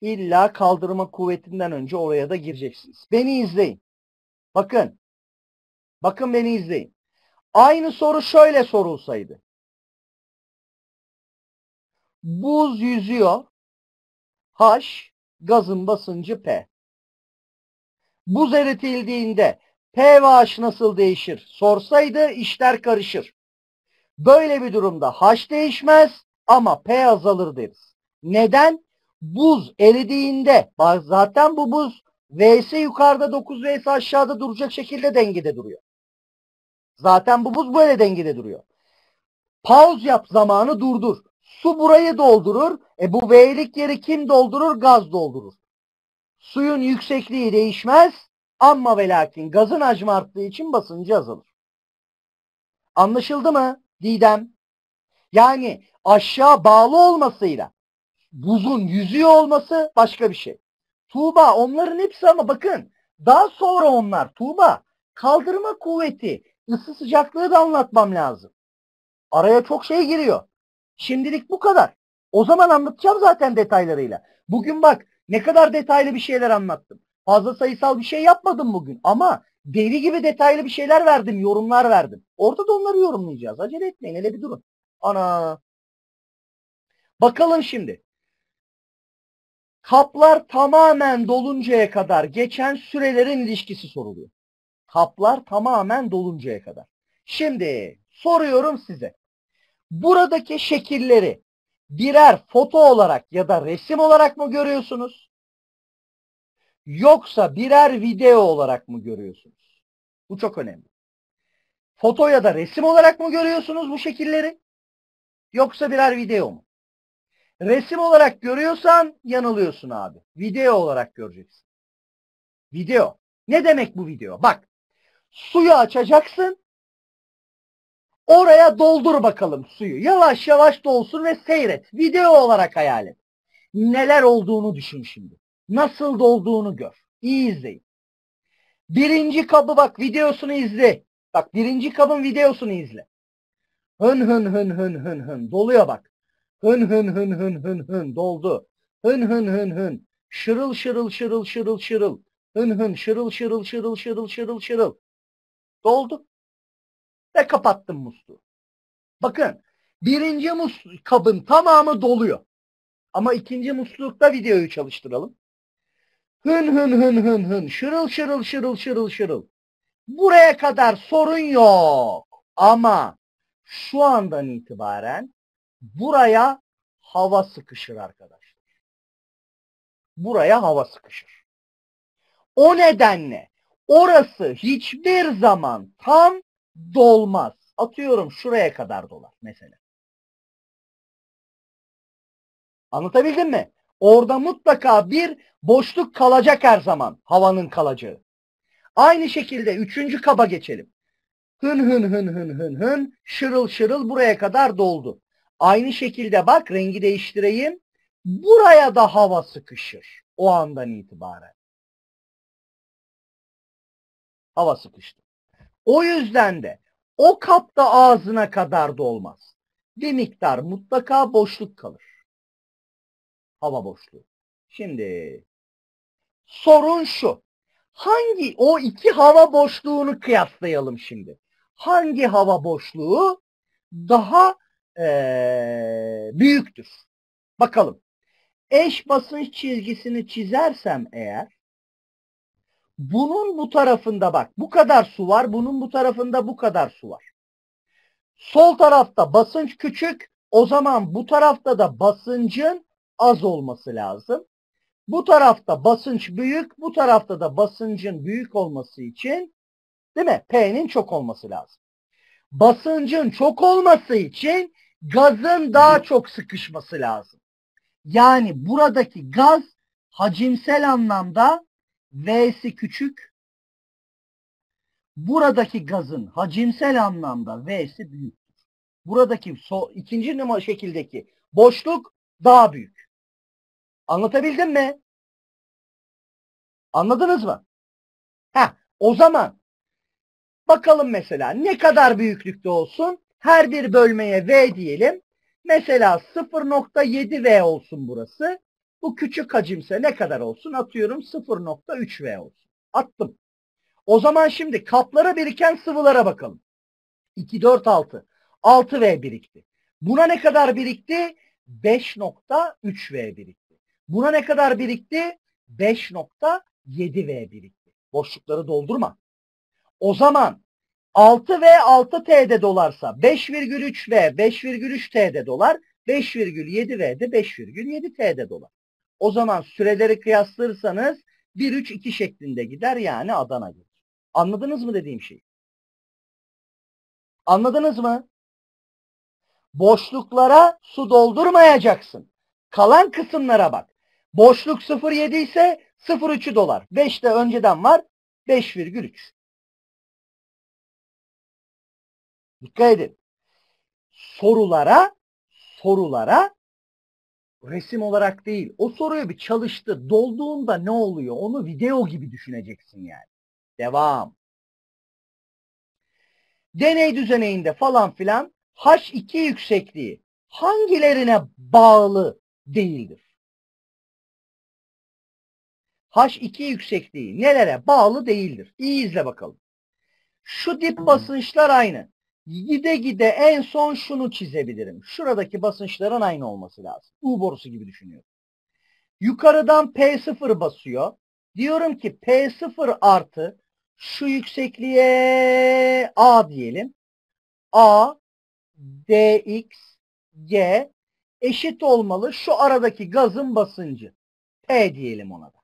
İlla kaldırma kuvvetinden önce oraya da gireceksiniz. Beni izleyin. Bakın. Bakın beni izleyin. Aynı soru şöyle sorulsaydı. Buz yüzüyor. H gazın basıncı P. Buz eritildiğinde P ve H nasıl değişir? Sorsaydı işler karışır. Böyle bir durumda H değişmez ama P azalır deriz. Neden? Buz eridiğinde zaten bu buz V'si yukarıda 9V'si aşağıda duracak şekilde dengede duruyor. Zaten bu buz böyle dengede duruyor. Pause yap zamanı durdur. Su burayı doldurur. E bu V'lik yeri kim doldurur? Gaz doldurur. Suyun yüksekliği değişmez. ama ve lakin gazın hacmi arttığı için basıncı azalır. Anlaşıldı mı Didem? Yani aşağı bağlı olmasıyla buzun yüzüyor olması başka bir şey. Tuğba onların hepsi ama bakın daha sonra onlar Tuğba kaldırma kuvveti ısı sıcaklığı da anlatmam lazım. Araya çok şey giriyor. Şimdilik bu kadar. O zaman anlatacağım zaten detaylarıyla. Bugün bak ne kadar detaylı bir şeyler anlattım. Fazla sayısal bir şey yapmadım bugün ama deli gibi detaylı bir şeyler verdim, yorumlar verdim. Orada da onları yorumlayacağız. Acele etmeyin, hele bir durun. Ana. Bakalım şimdi. Kaplar tamamen doluncaya kadar geçen sürelerin ilişkisi soruluyor. Kaplar tamamen doluncaya kadar. Şimdi soruyorum size buradaki şekilleri birer foto olarak ya da resim olarak mı görüyorsunuz? Yoksa birer video olarak mı görüyorsunuz? Bu çok önemli. Foto ya da resim olarak mı görüyorsunuz bu şekilleri? Yoksa birer video mu? Resim olarak görüyorsan yanılıyorsun abi. Video olarak göreceksin. Video. Ne demek bu video? Bak. Suyu açacaksın. Oraya doldur bakalım suyu. Yavaş yavaş dolsun ve seyret. Video olarak hayal et. Neler olduğunu düşün şimdi. Nasıl dolduğunu gör. İyi izleyin. Birinci kabı bak videosunu izle. Bak birinci kabın videosunu izle. Hın hın hın hın hın hın. Doluyor bak. Hın hın hın hın hın hın. Doldu. Hın hın hın hın. Şırıl şırıl şırıl şırıl şırıl. Hın hın şırıl şırıl şırıl şırıl şırıl şırıl. Doldu ve kapattım musluğu. Bakın birinci mus kabın tamamı doluyor. Ama ikinci muslukta videoyu çalıştıralım. Hın hın hın hın hın şırıl şırıl şırıl şırıl şırıl. Buraya kadar sorun yok. Ama şu andan itibaren buraya hava sıkışır arkadaşlar. Buraya hava sıkışır. O nedenle orası hiçbir zaman tam dolmaz. Atıyorum şuraya kadar dolar mesela. Anlatabildim mi? Orada mutlaka bir boşluk kalacak her zaman havanın kalacağı. Aynı şekilde üçüncü kaba geçelim. Hın hın hın hın hın hın şırıl şırıl buraya kadar doldu. Aynı şekilde bak rengi değiştireyim. Buraya da hava sıkışır o andan itibaren. Hava sıkıştı. O yüzden de o kapta ağzına kadar dolmaz. Bir miktar mutlaka boşluk kalır. Hava boşluğu. Şimdi sorun şu. Hangi o iki hava boşluğunu kıyaslayalım şimdi. Hangi hava boşluğu daha ee, büyüktür? Bakalım. Eş basınç çizgisini çizersem eğer bunun bu tarafında bak bu kadar su var. Bunun bu tarafında bu kadar su var. Sol tarafta basınç küçük. O zaman bu tarafta da basıncın az olması lazım. Bu tarafta basınç büyük. Bu tarafta da basıncın büyük olması için değil mi? P'nin çok olması lazım. Basıncın çok olması için gazın daha çok sıkışması lazım. Yani buradaki gaz hacimsel anlamda V'si küçük. Buradaki gazın hacimsel anlamda V'si büyük. Buradaki so, ikinci numara şekildeki boşluk daha büyük. Anlatabildim mi? Anladınız mı? Ha, o zaman bakalım mesela ne kadar büyüklükte olsun? Her bir bölmeye V diyelim. Mesela 0.7V olsun burası. Bu küçük hacimse ne kadar olsun? Atıyorum 0.3V olsun. Attım. O zaman şimdi kaplara biriken sıvılara bakalım. 2, 4, 6. 6V birikti. Buna ne kadar birikti? 5.3V birikti. Buna ne kadar birikti? 5.7V birikti. Boşlukları doldurma. O zaman 6V 6T'de dolarsa 5,3V 5,3T'de dolar, 5,7V 5,7T'de dolar. O zaman süreleri kıyaslarsanız 1-3-2 şeklinde gider yani Adana gelir. Anladınız mı dediğim şeyi? Anladınız mı? Boşluklara su doldurmayacaksın. Kalan kısımlara bak. Boşluk 0.7 ise 0.3'ü dolar. 5 de önceden var. 5,3. Dikkat edin. Sorulara sorulara resim olarak değil. O soruyu bir çalıştı Dolduğunda ne oluyor? Onu video gibi düşüneceksin yani. Devam. Deney düzeneğinde falan filan H2 yüksekliği hangilerine bağlı değildir? H2 yüksekliği nelere bağlı değildir? İyi izle bakalım. Şu dip basınçlar aynı. Gide gide en son şunu çizebilirim. Şuradaki basınçların aynı olması lazım. U borusu gibi düşünüyorum. Yukarıdan P0 basıyor. Diyorum ki P0 artı şu yüksekliğe A diyelim. A dx g eşit olmalı şu aradaki gazın basıncı. P diyelim ona da.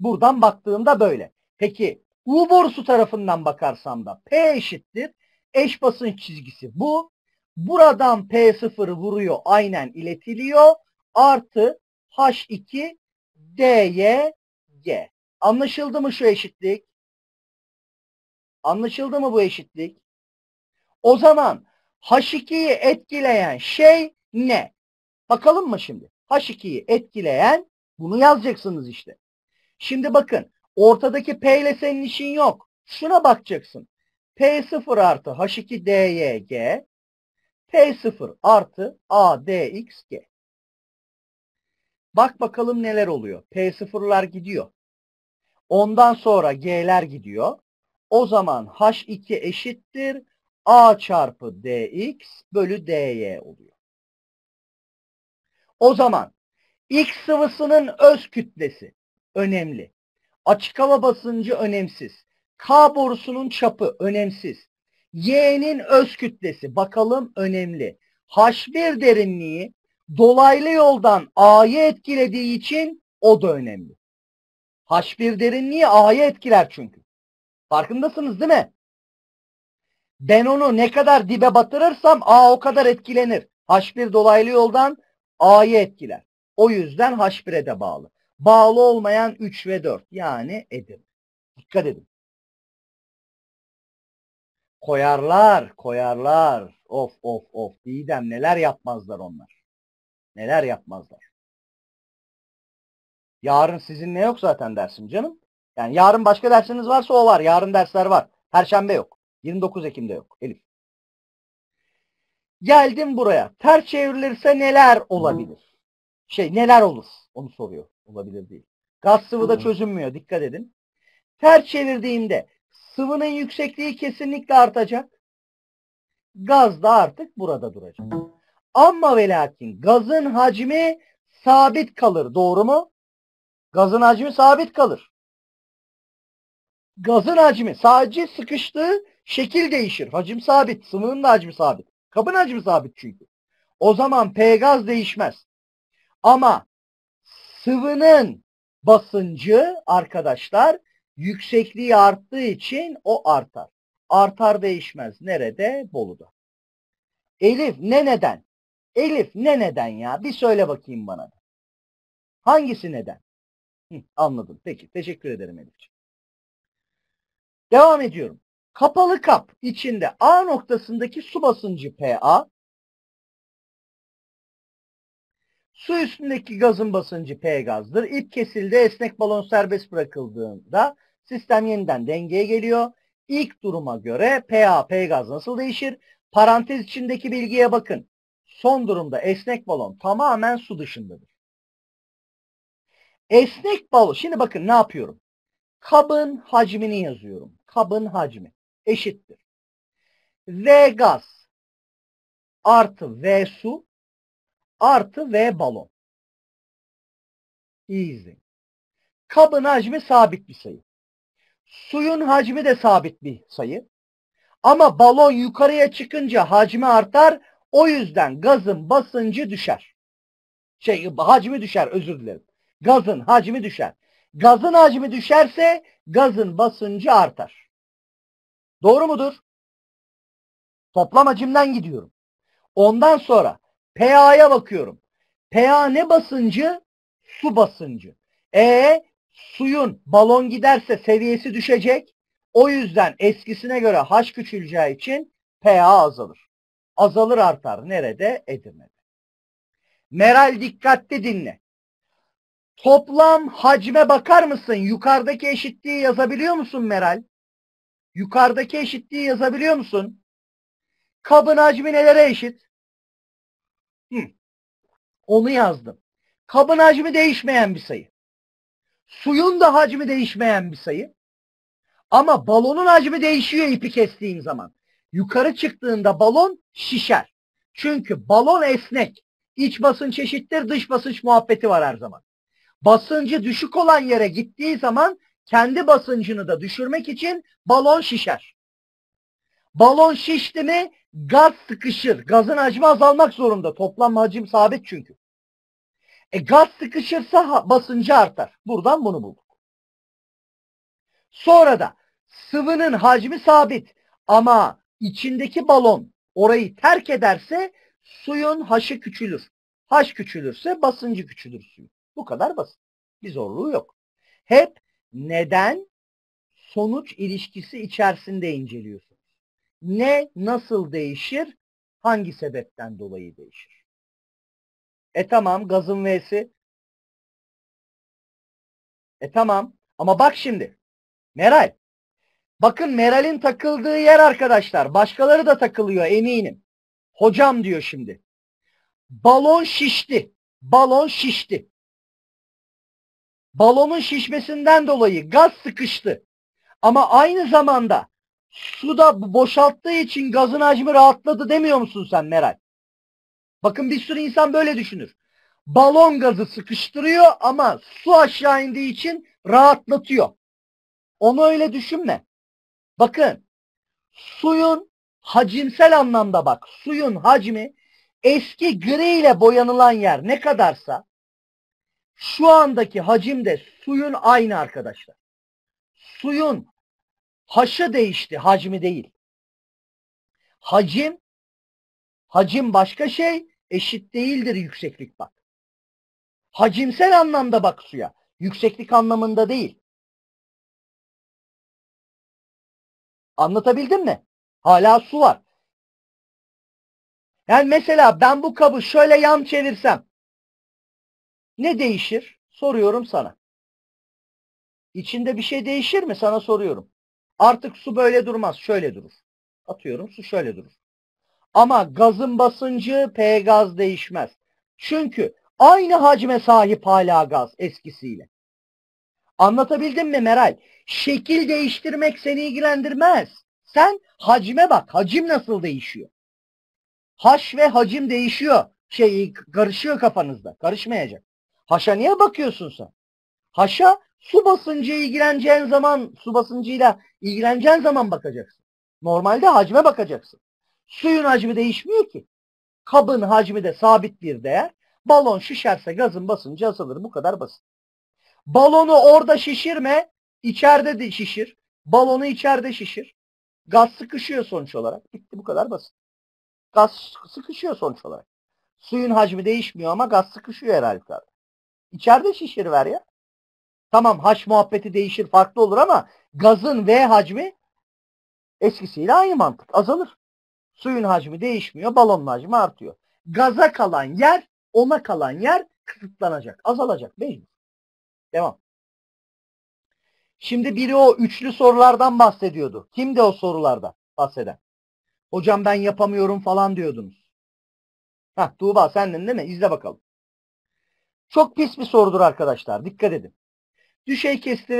Buradan baktığımda böyle. Peki U borusu tarafından bakarsam da P eşittir eş basınç çizgisi bu. Buradan P0 vuruyor aynen iletiliyor. Artı H2 DY G. Anlaşıldı mı şu eşitlik? Anlaşıldı mı bu eşitlik? O zaman H2'yi etkileyen şey ne? Bakalım mı şimdi? H2'yi etkileyen bunu yazacaksınız işte. Şimdi bakın ortadaki P ile senin işin yok. Şuna bakacaksın. P0 artı H2DYG, P0 artı ADXG. Bak bakalım neler oluyor. P0'lar gidiyor. Ondan sonra G'ler gidiyor. O zaman H2 eşittir A çarpı DX bölü DY oluyor. O zaman X sıvısının öz kütlesi önemli. Açık hava basıncı önemsiz. K borusunun çapı önemsiz. Y'nin öz kütlesi bakalım önemli. H1 derinliği dolaylı yoldan A'yı etkilediği için o da önemli. H1 derinliği A'yı etkiler çünkü. Farkındasınız değil mi? Ben onu ne kadar dibe batırırsam A o kadar etkilenir. H1 dolaylı yoldan A'yı etkiler. O yüzden H1'e de bağlı. Bağlı olmayan 3 ve 4 yani Edirne. Dikkat edin. Koyarlar, koyarlar. Of of of. Didem neler yapmazlar onlar. Neler yapmazlar. Yarın sizin ne yok zaten dersim canım. Yani yarın başka dersiniz varsa o var. Yarın dersler var. Perşembe yok. 29 Ekim'de yok. Elif. Geldim buraya. Ter çevrilirse neler olabilir? Şey neler olur? Onu soruyor. Olabilir değil. Gaz sıvı da çözünmüyor. Dikkat edin. Ter çevirdiğimde Sıvının yüksekliği kesinlikle artacak. Gaz da artık burada duracak. Ama ve lakin gazın hacmi sabit kalır. Doğru mu? Gazın hacmi sabit kalır. Gazın hacmi sadece sıkıştığı şekil değişir. Hacim sabit. sıvının da hacmi sabit. Kabın hacmi sabit çünkü. O zaman P gaz değişmez. Ama sıvının basıncı arkadaşlar yüksekliği arttığı için o artar. Artar değişmez. Nerede? Bolu'da. Elif ne neden? Elif ne neden ya? Bir söyle bakayım bana. Hangisi neden? Hı, anladım. Peki. Teşekkür ederim Elifciğim. Devam ediyorum. Kapalı kap içinde A noktasındaki su basıncı PA, su üstündeki gazın basıncı P gazdır. İp kesildi, esnek balon serbest bırakıldığında Sistem yeniden dengeye geliyor. İlk duruma göre P_a P gaz nasıl değişir? Parantez içindeki bilgiye bakın. Son durumda esnek balon tamamen su dışındadır. Esnek balon, şimdi bakın ne yapıyorum? Kabın hacmini yazıyorum. Kabın hacmi eşittir. V gaz artı V su artı V balon. Easy. Kabın hacmi sabit bir sayı. Suyun hacmi de sabit bir sayı. Ama balon yukarıya çıkınca hacmi artar. O yüzden gazın basıncı düşer. Şey hacmi düşer özür dilerim. Gazın hacmi düşer. Gazın hacmi düşerse gazın basıncı artar. Doğru mudur? Toplam hacimden gidiyorum. Ondan sonra PA'ya bakıyorum. PA ne basıncı? Su basıncı. E suyun balon giderse seviyesi düşecek. O yüzden eskisine göre H küçüleceği için pH azalır. Azalır artar. Nerede? Edirne'de. Meral dikkatli dinle. Toplam hacme bakar mısın? Yukarıdaki eşitliği yazabiliyor musun Meral? Yukarıdaki eşitliği yazabiliyor musun? Kabın hacmi nelere eşit? Hı. Onu yazdım. Kabın hacmi değişmeyen bir sayı. Suyun da hacmi değişmeyen bir sayı. Ama balonun hacmi değişiyor ipi kestiğim zaman. Yukarı çıktığında balon şişer. Çünkü balon esnek. İç basınç eşittir dış basınç muhabbeti var her zaman. Basıncı düşük olan yere gittiği zaman kendi basıncını da düşürmek için balon şişer. Balon şişti mi gaz sıkışır. Gazın hacmi azalmak zorunda. Toplam hacim sabit çünkü. E gaz sıkışırsa basıncı artar. Buradan bunu bulduk. Sonra da sıvının hacmi sabit ama içindeki balon orayı terk ederse suyun haşı küçülür. Haş küçülürse basıncı küçülür suyun. Bu kadar basit. Bir zorluğu yok. Hep neden sonuç ilişkisi içerisinde inceliyorsunuz. Ne nasıl değişir? Hangi sebepten dolayı değişir? E tamam gazın V'si. E tamam. Ama bak şimdi. Meral. Bakın Meral'in takıldığı yer arkadaşlar. Başkaları da takılıyor eminim. Hocam diyor şimdi. Balon şişti. Balon şişti. Balonun şişmesinden dolayı gaz sıkıştı. Ama aynı zamanda su da boşalttığı için gazın hacmi rahatladı demiyor musun sen Meral? Bakın bir sürü insan böyle düşünür. Balon gazı sıkıştırıyor ama su aşağı indiği için rahatlatıyor. Onu öyle düşünme. Bakın suyun hacimsel anlamda bak suyun hacmi eski gri ile boyanılan yer ne kadarsa şu andaki hacim de suyun aynı arkadaşlar. Suyun haşı değişti, hacmi değil. Hacim hacim başka şey, eşit değildir yükseklik bak. Hacimsel anlamda bak suya. Yükseklik anlamında değil. Anlatabildim mi? Hala su var. Yani mesela ben bu kabı şöyle yan çevirsem ne değişir? Soruyorum sana. İçinde bir şey değişir mi? Sana soruyorum. Artık su böyle durmaz, şöyle durur. Atıyorum su şöyle durur. Ama gazın basıncı P gaz değişmez. Çünkü aynı hacme sahip hala gaz eskisiyle. Anlatabildim mi Meral? Şekil değiştirmek seni ilgilendirmez. Sen hacme bak. Hacim nasıl değişiyor? Haş ve hacim değişiyor. Şey karışıyor kafanızda. Karışmayacak. Haşa niye bakıyorsun sen? Haşa su basıncı ilgileneceğin zaman su basıncıyla ilgileneceğin zaman bakacaksın. Normalde hacme bakacaksın. Suyun hacmi değişmiyor ki. Kabın hacmi de sabit bir değer. Balon şişerse gazın basıncı azalır. Bu kadar basit. Balonu orada şişirme. içeride de şişir. Balonu içeride şişir. Gaz sıkışıyor sonuç olarak. Bitti bu kadar basit. Gaz sıkışıyor sonuç olarak. Suyun hacmi değişmiyor ama gaz sıkışıyor herhalde. İçeride şişir ver ya. Tamam haç muhabbeti değişir farklı olur ama gazın V hacmi eskisiyle aynı mantık azalır. Suyun hacmi değişmiyor, balonun hacmi artıyor. Gaza kalan yer, ona kalan yer kısıtlanacak, azalacak değil mi? Devam. Şimdi biri o üçlü sorulardan bahsediyordu. Kimdi o sorularda bahseden? Hocam ben yapamıyorum falan diyordunuz. Heh, Tuğba sendin değil mi? İzle bakalım. Çok pis bir sorudur arkadaşlar. Dikkat edin. Düşey kesti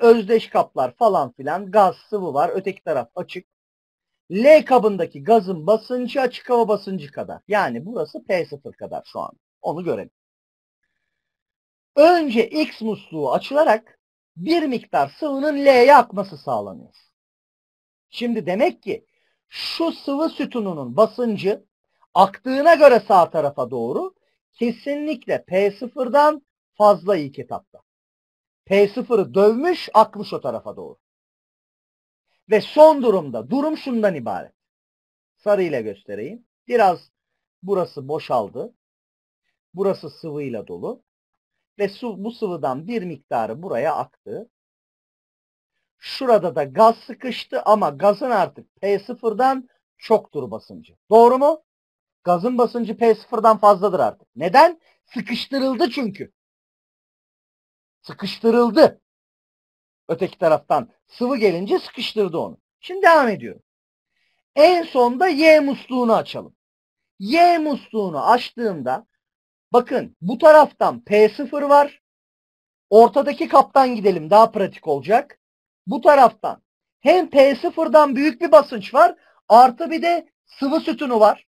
özdeş kaplar falan filan gaz sıvı var. Öteki taraf açık. L kabındaki gazın basıncı açık hava basıncı kadar. Yani burası P0 kadar şu an. Onu görelim. Önce X musluğu açılarak bir miktar sıvının L'ye akması sağlanıyor. Şimdi demek ki şu sıvı sütununun basıncı aktığına göre sağ tarafa doğru kesinlikle P0'dan fazla ilk etapta. P0'ı dövmüş akmış o tarafa doğru. Ve son durumda durum şundan ibaret. ile göstereyim. Biraz burası boşaldı. Burası sıvıyla dolu. Ve su, bu sıvıdan bir miktarı buraya aktı. Şurada da gaz sıkıştı ama gazın artık P0'dan çoktur basıncı. Doğru mu? Gazın basıncı P0'dan fazladır artık. Neden? Sıkıştırıldı çünkü. Sıkıştırıldı öteki taraftan sıvı gelince sıkıştırdı onu. Şimdi devam ediyorum. En sonda Y musluğunu açalım. Y musluğunu açtığımda bakın bu taraftan P0 var. Ortadaki kaptan gidelim daha pratik olacak. Bu taraftan hem P0'dan büyük bir basınç var artı bir de sıvı sütunu var.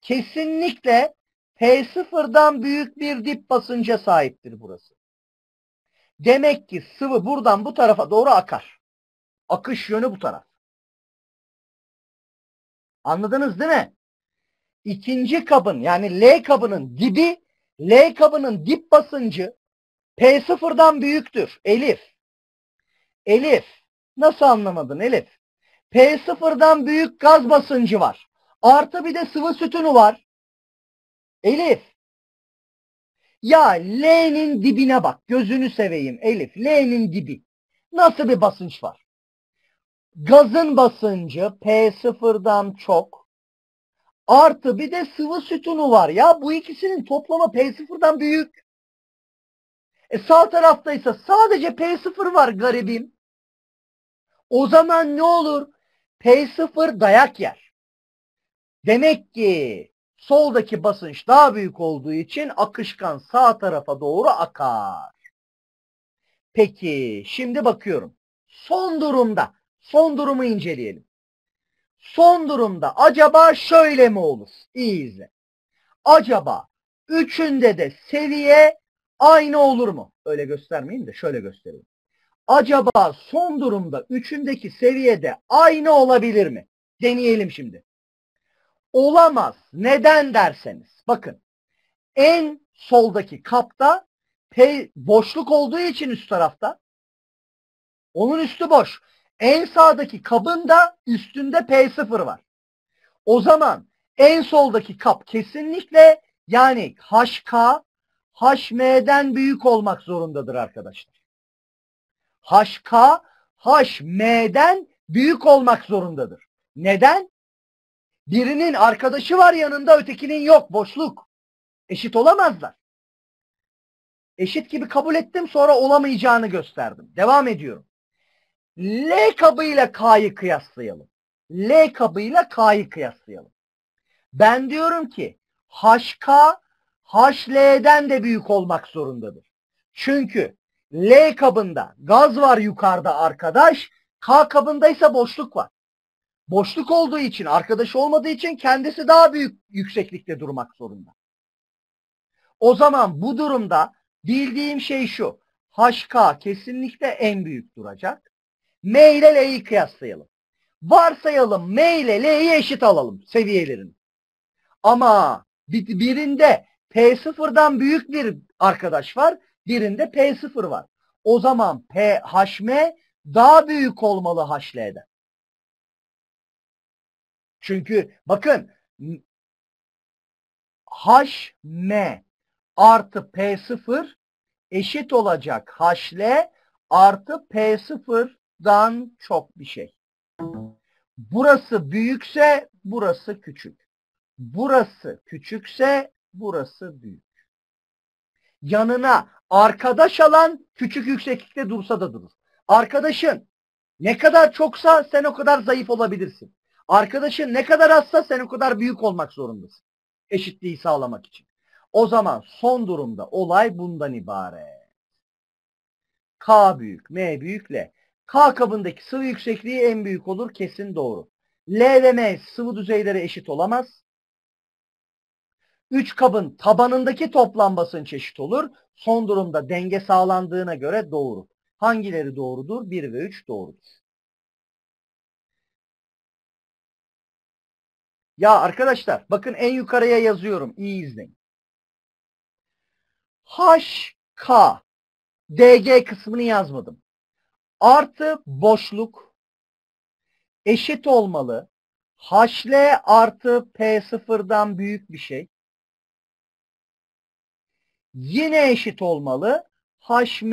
Kesinlikle P0'dan büyük bir dip basınca sahiptir burası. Demek ki sıvı buradan bu tarafa doğru akar. Akış yönü bu taraf. Anladınız değil mi? İkinci kabın yani L kabının dibi L kabının dip basıncı P0'dan büyüktür. Elif. Elif. Nasıl anlamadın Elif? P0'dan büyük gaz basıncı var. Artı bir de sıvı sütunu var. Elif. Ya L'nin dibine bak. Gözünü seveyim Elif. L'nin dibi. Nasıl bir basınç var? Gazın basıncı P0'dan çok. Artı bir de sıvı sütunu var. Ya bu ikisinin toplamı P0'dan büyük. E sağ taraftaysa sadece P0 var garibim. O zaman ne olur? P0 dayak yer. Demek ki soldaki basınç daha büyük olduğu için akışkan sağ tarafa doğru akar. Peki şimdi bakıyorum. Son durumda, son durumu inceleyelim. Son durumda acaba şöyle mi olur? İyi izle. Acaba üçünde de seviye aynı olur mu? Öyle göstermeyeyim de şöyle göstereyim. Acaba son durumda üçündeki seviyede aynı olabilir mi? Deneyelim şimdi olamaz. Neden derseniz. Bakın en soldaki kapta P boşluk olduğu için üst tarafta. Onun üstü boş. En sağdaki kabın da üstünde P0 var. O zaman en soldaki kap kesinlikle yani HK HM'den büyük olmak zorundadır arkadaşlar. HK HM'den büyük olmak zorundadır. Neden? Birinin arkadaşı var yanında ötekinin yok. Boşluk. Eşit olamazlar. Eşit gibi kabul ettim sonra olamayacağını gösterdim. Devam ediyorum. L kabıyla K'yı kıyaslayalım. L kabıyla K'yı kıyaslayalım. Ben diyorum ki HK HL'den de büyük olmak zorundadır. Çünkü L kabında gaz var yukarıda arkadaş, K kabında ise boşluk var boşluk olduğu için, arkadaşı olmadığı için kendisi daha büyük yükseklikte durmak zorunda. O zaman bu durumda bildiğim şey şu. HK kesinlikle en büyük duracak. M ile L'yi kıyaslayalım. Varsayalım M ile L'yi eşit alalım seviyelerini. Ama birinde p sıfırdan büyük bir arkadaş var. Birinde p sıfır var. O zaman P PHM daha büyük olmalı HL'den. Çünkü bakın HM artı P0 eşit olacak HL artı P0'dan çok bir şey. Burası büyükse burası küçük. Burası küçükse burası büyük. Yanına arkadaş alan küçük yükseklikte dursa da durur. Arkadaşın ne kadar çoksa sen o kadar zayıf olabilirsin. Arkadaşın ne kadar hassa sen o kadar büyük olmak zorundasın. Eşitliği sağlamak için. O zaman son durumda olay bundan ibaret. K büyük, M büyükle, K kabındaki sıvı yüksekliği en büyük olur kesin doğru. L ve M sıvı düzeyleri eşit olamaz. 3 kabın tabanındaki toplam basınç eşit olur. Son durumda denge sağlandığına göre doğru. Hangileri doğrudur? 1 ve 3 doğrudur. Ya arkadaşlar bakın en yukarıya yazıyorum. İyi izleyin. HK DG kısmını yazmadım. Artı boşluk eşit olmalı. HL artı P0'dan büyük bir şey. Yine eşit olmalı. HM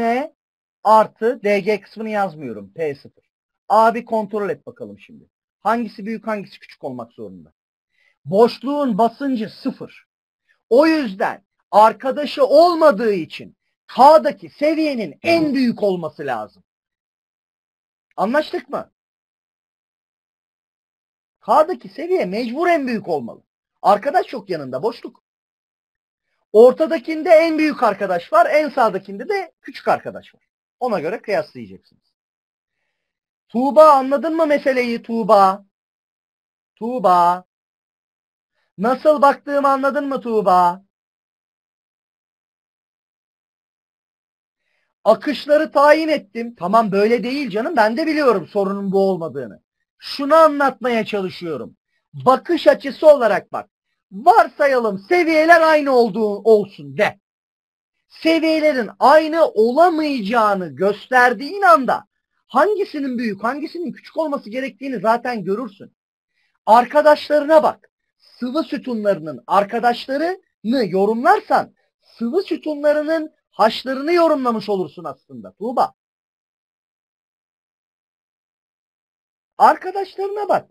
artı DG kısmını yazmıyorum. P0. Abi kontrol et bakalım şimdi. Hangisi büyük hangisi küçük olmak zorunda boşluğun basıncı sıfır. O yüzden arkadaşı olmadığı için K'daki seviyenin en büyük olması lazım. Anlaştık mı? K'daki seviye mecbur en büyük olmalı. Arkadaş yok yanında boşluk. Ortadakinde en büyük arkadaş var, en sağdakinde de küçük arkadaş var. Ona göre kıyaslayacaksınız. Tuğba anladın mı meseleyi Tuğba? Tuğba. Nasıl baktığımı anladın mı Tuğba? Akışları tayin ettim. Tamam böyle değil canım. Ben de biliyorum sorunun bu olmadığını. Şunu anlatmaya çalışıyorum. Bakış açısı olarak bak. Varsayalım seviyeler aynı olduğu olsun de. Seviyelerin aynı olamayacağını gösterdiğin anda hangisinin büyük, hangisinin küçük olması gerektiğini zaten görürsün. Arkadaşlarına bak sıvı sütunlarının arkadaşlarını yorumlarsan sıvı sütunlarının haçlarını yorumlamış olursun aslında Tuğba. Arkadaşlarına bak.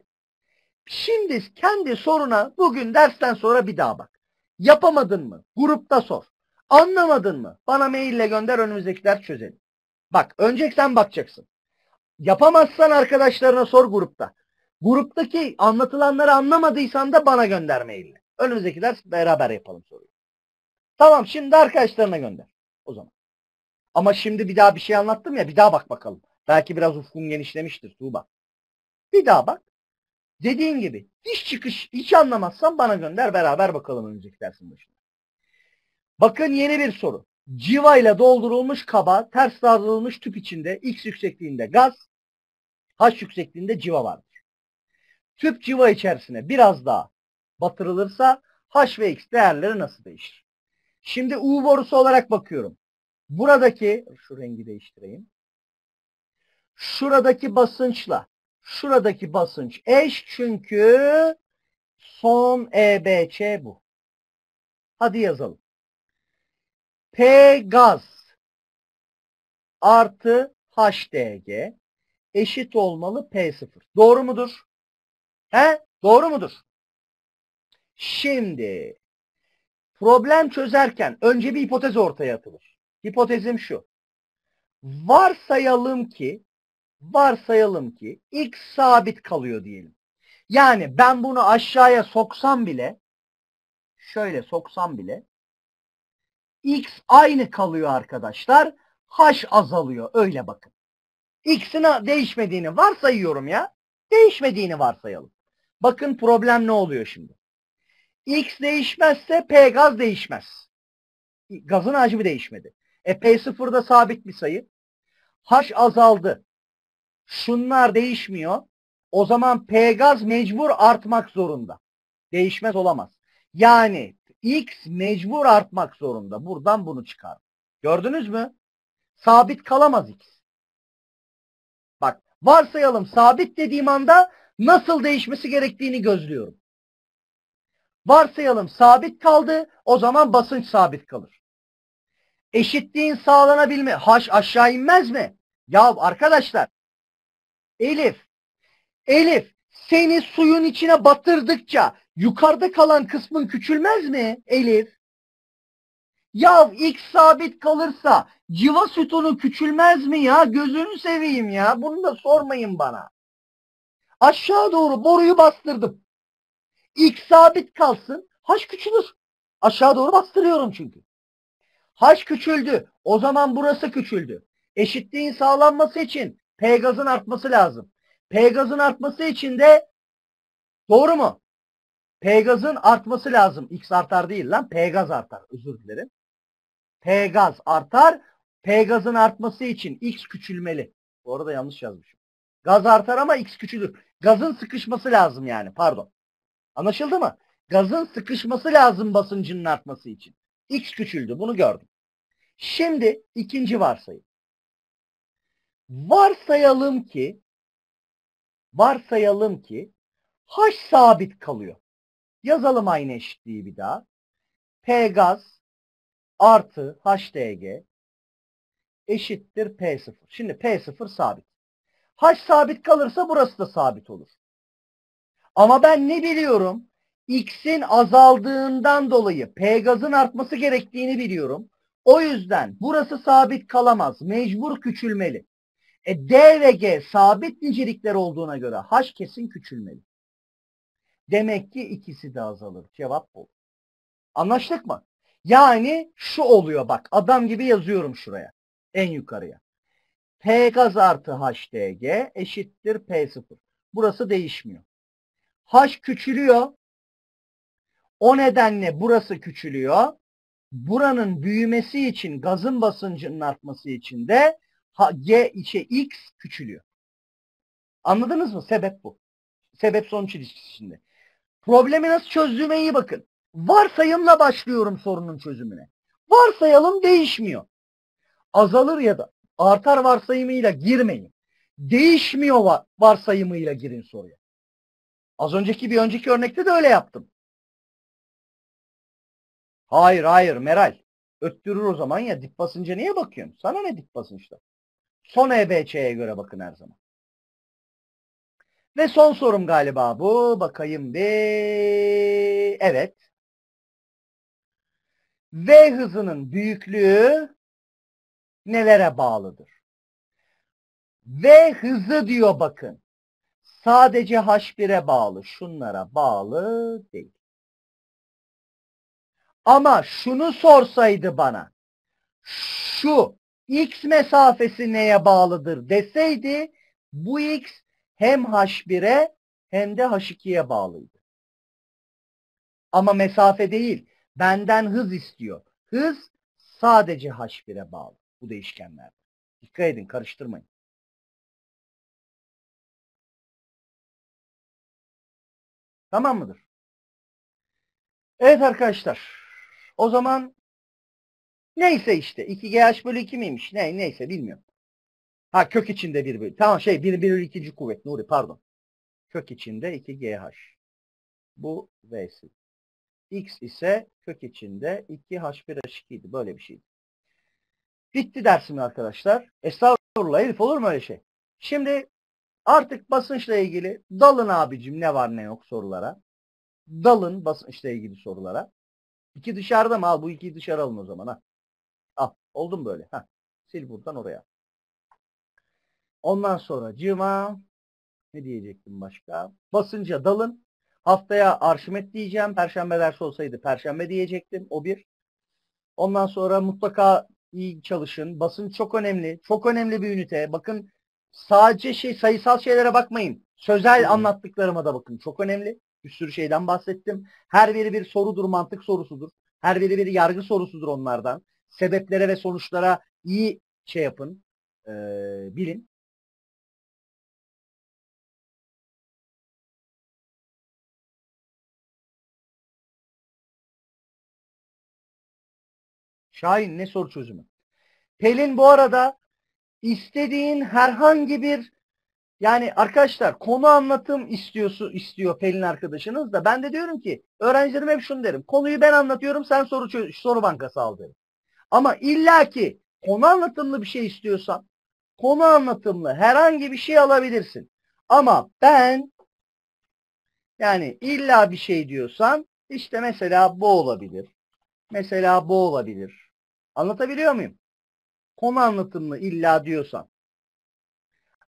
Şimdi kendi soruna bugün dersten sonra bir daha bak. Yapamadın mı? Grupta sor. Anlamadın mı? Bana maille gönder önümüzdeki ders çözelim. Bak önce sen bakacaksın. Yapamazsan arkadaşlarına sor grupta. Gruptaki anlatılanları anlamadıysan da bana gönder mailini. Önümüzdeki ders beraber yapalım soruyu. Tamam şimdi arkadaşlarına gönder o zaman. Ama şimdi bir daha bir şey anlattım ya bir daha bak bakalım. Belki biraz ufkun genişlemiştir Tuğba. Bir daha bak. Dediğin gibi hiç çıkış hiç anlamazsan bana gönder beraber bakalım önümüzdeki dersin başında. Bakın yeni bir soru. Civa ile doldurulmuş kaba ters dağıtılmış tüp içinde x yüksekliğinde gaz, h yüksekliğinde civa var tüp civa içerisine biraz daha batırılırsa H ve X değerleri nasıl değişir? Şimdi U borusu olarak bakıyorum. Buradaki, şu rengi değiştireyim. Şuradaki basınçla şuradaki basınç eş çünkü son EBC bu. Hadi yazalım. P gaz artı HDG eşit olmalı P0. Doğru mudur? He? Doğru mudur? Şimdi problem çözerken önce bir hipotez ortaya atılır. Hipotezim şu. Varsayalım ki varsayalım ki x sabit kalıyor diyelim. Yani ben bunu aşağıya soksam bile şöyle soksam bile x aynı kalıyor arkadaşlar. h azalıyor. Öyle bakın. x'in değişmediğini varsayıyorum ya. Değişmediğini varsayalım. Bakın problem ne oluyor şimdi. X değişmezse P gaz değişmez. Gazın hacmi değişmedi. E P0 da sabit bir sayı. H azaldı. Şunlar değişmiyor. O zaman P gaz mecbur artmak zorunda. Değişmez olamaz. Yani X mecbur artmak zorunda. Buradan bunu çıkar. Gördünüz mü? Sabit kalamaz X. Bak varsayalım sabit dediğim anda nasıl değişmesi gerektiğini gözlüyorum. Varsayalım sabit kaldı, o zaman basınç sabit kalır. Eşitliğin sağlanabilme, haş aşağı inmez mi? Ya arkadaşlar, Elif, Elif seni suyun içine batırdıkça yukarıda kalan kısmın küçülmez mi Elif? Ya x sabit kalırsa civa sütunu küçülmez mi ya? Gözünü seveyim ya. Bunu da sormayın bana aşağı doğru boruyu bastırdım. X sabit kalsın. H küçülür. Aşağı doğru bastırıyorum çünkü. H küçüldü. O zaman burası küçüldü. Eşitliğin sağlanması için P gazın artması lazım. P gazın artması için de doğru mu? P gazın artması lazım. X artar değil lan. P gaz artar. Özür dilerim. P gaz artar. P gazın artması için X küçülmeli. Bu arada yanlış yazmışım. Gaz artar ama X küçülür. Gazın sıkışması lazım yani pardon. Anlaşıldı mı? Gazın sıkışması lazım basıncının artması için. X küçüldü bunu gördüm. Şimdi ikinci varsayım. Varsayalım ki varsayalım ki H sabit kalıyor. Yazalım aynı eşitliği bir daha. P gaz artı HDG eşittir P0. Şimdi P0 sabit. H sabit kalırsa burası da sabit olur. Ama ben ne biliyorum? X'in azaldığından dolayı P gazın artması gerektiğini biliyorum. O yüzden burası sabit kalamaz. Mecbur küçülmeli. E, D ve G sabit nicelikler olduğuna göre H kesin küçülmeli. Demek ki ikisi de azalır. Cevap bu. Anlaştık mı? Yani şu oluyor bak adam gibi yazıyorum şuraya. En yukarıya. P gaz artı HDG eşittir P0. Burası değişmiyor. H küçülüyor. O nedenle burası küçülüyor. Buranın büyümesi için gazın basıncının artması için de G içe şey, X küçülüyor. Anladınız mı? Sebep bu. Sebep sonuç ilişkisi şimdi. Problemi nasıl çözdüğüme iyi bakın. Varsayımla başlıyorum sorunun çözümüne. Varsayalım değişmiyor. Azalır ya da artar varsayımıyla girmeyin. Değişmiyor var, varsayımıyla girin soruya. Az önceki bir önceki örnekte de öyle yaptım. Hayır hayır Meral. Öttürür o zaman ya dip basınca niye bakıyorsun? Sana ne dip basınçta? Son EBC'ye göre bakın her zaman. Ve son sorum galiba bu. Bakayım bir. Evet. V hızının büyüklüğü nelere bağlıdır? Ve hızı diyor bakın. Sadece H1'e bağlı, şunlara bağlı değil. Ama şunu sorsaydı bana, şu x mesafesi neye bağlıdır deseydi, bu x hem h1'e hem de h2'ye bağlıydı. Ama mesafe değil, benden hız istiyor. Hız sadece h1'e bağlı bu değişkenlerde. Dikkat edin karıştırmayın. Tamam mıdır? Evet arkadaşlar. O zaman neyse işte 2GH bölü 2 miymiş? Ne, neyse bilmiyorum. Ha kök içinde 1 bölü. Tamam şey 1 bölü 2. kuvvet Nuri pardon. Kök içinde 2GH. Bu V'si. X ise kök içinde 2H1H2 idi. Böyle bir şeydi. Bitti dersim arkadaşlar. Estağfurullah Elif olur mu öyle şey? Şimdi artık basınçla ilgili dalın abicim ne var ne yok sorulara. Dalın basınçla ilgili sorulara. İki dışarıda mı? Al bu ikiyi dışarı alın o zaman. Ha. Al. Oldum böyle. Ha. Sil buradan oraya. Ondan sonra cima ne diyecektim başka? Basınca dalın. Haftaya Arşimet diyeceğim. Perşembe ders olsaydı Perşembe diyecektim. O bir. Ondan sonra mutlaka iyi çalışın. Basın çok önemli. Çok önemli bir ünite. Bakın sadece şey sayısal şeylere bakmayın. Sözel hmm. anlattıklarıma da bakın. Çok önemli. Bir sürü şeyden bahsettim. Her biri bir sorudur, mantık sorusudur. Her biri bir yargı sorusudur onlardan. Sebeplere ve sonuçlara iyi şey yapın. E, bilin. Şahin ne soru çözümü. Pelin bu arada istediğin herhangi bir yani arkadaşlar konu anlatım istiyorsu istiyor Pelin arkadaşınız da ben de diyorum ki öğrencilerime hep şunu derim. Konuyu ben anlatıyorum sen soru soru bankası al derim. Ama illaki konu anlatımlı bir şey istiyorsan konu anlatımlı herhangi bir şey alabilirsin. Ama ben yani illa bir şey diyorsan işte mesela bu olabilir. Mesela bu olabilir. Anlatabiliyor muyum? Konu anlatımlı illa diyorsan.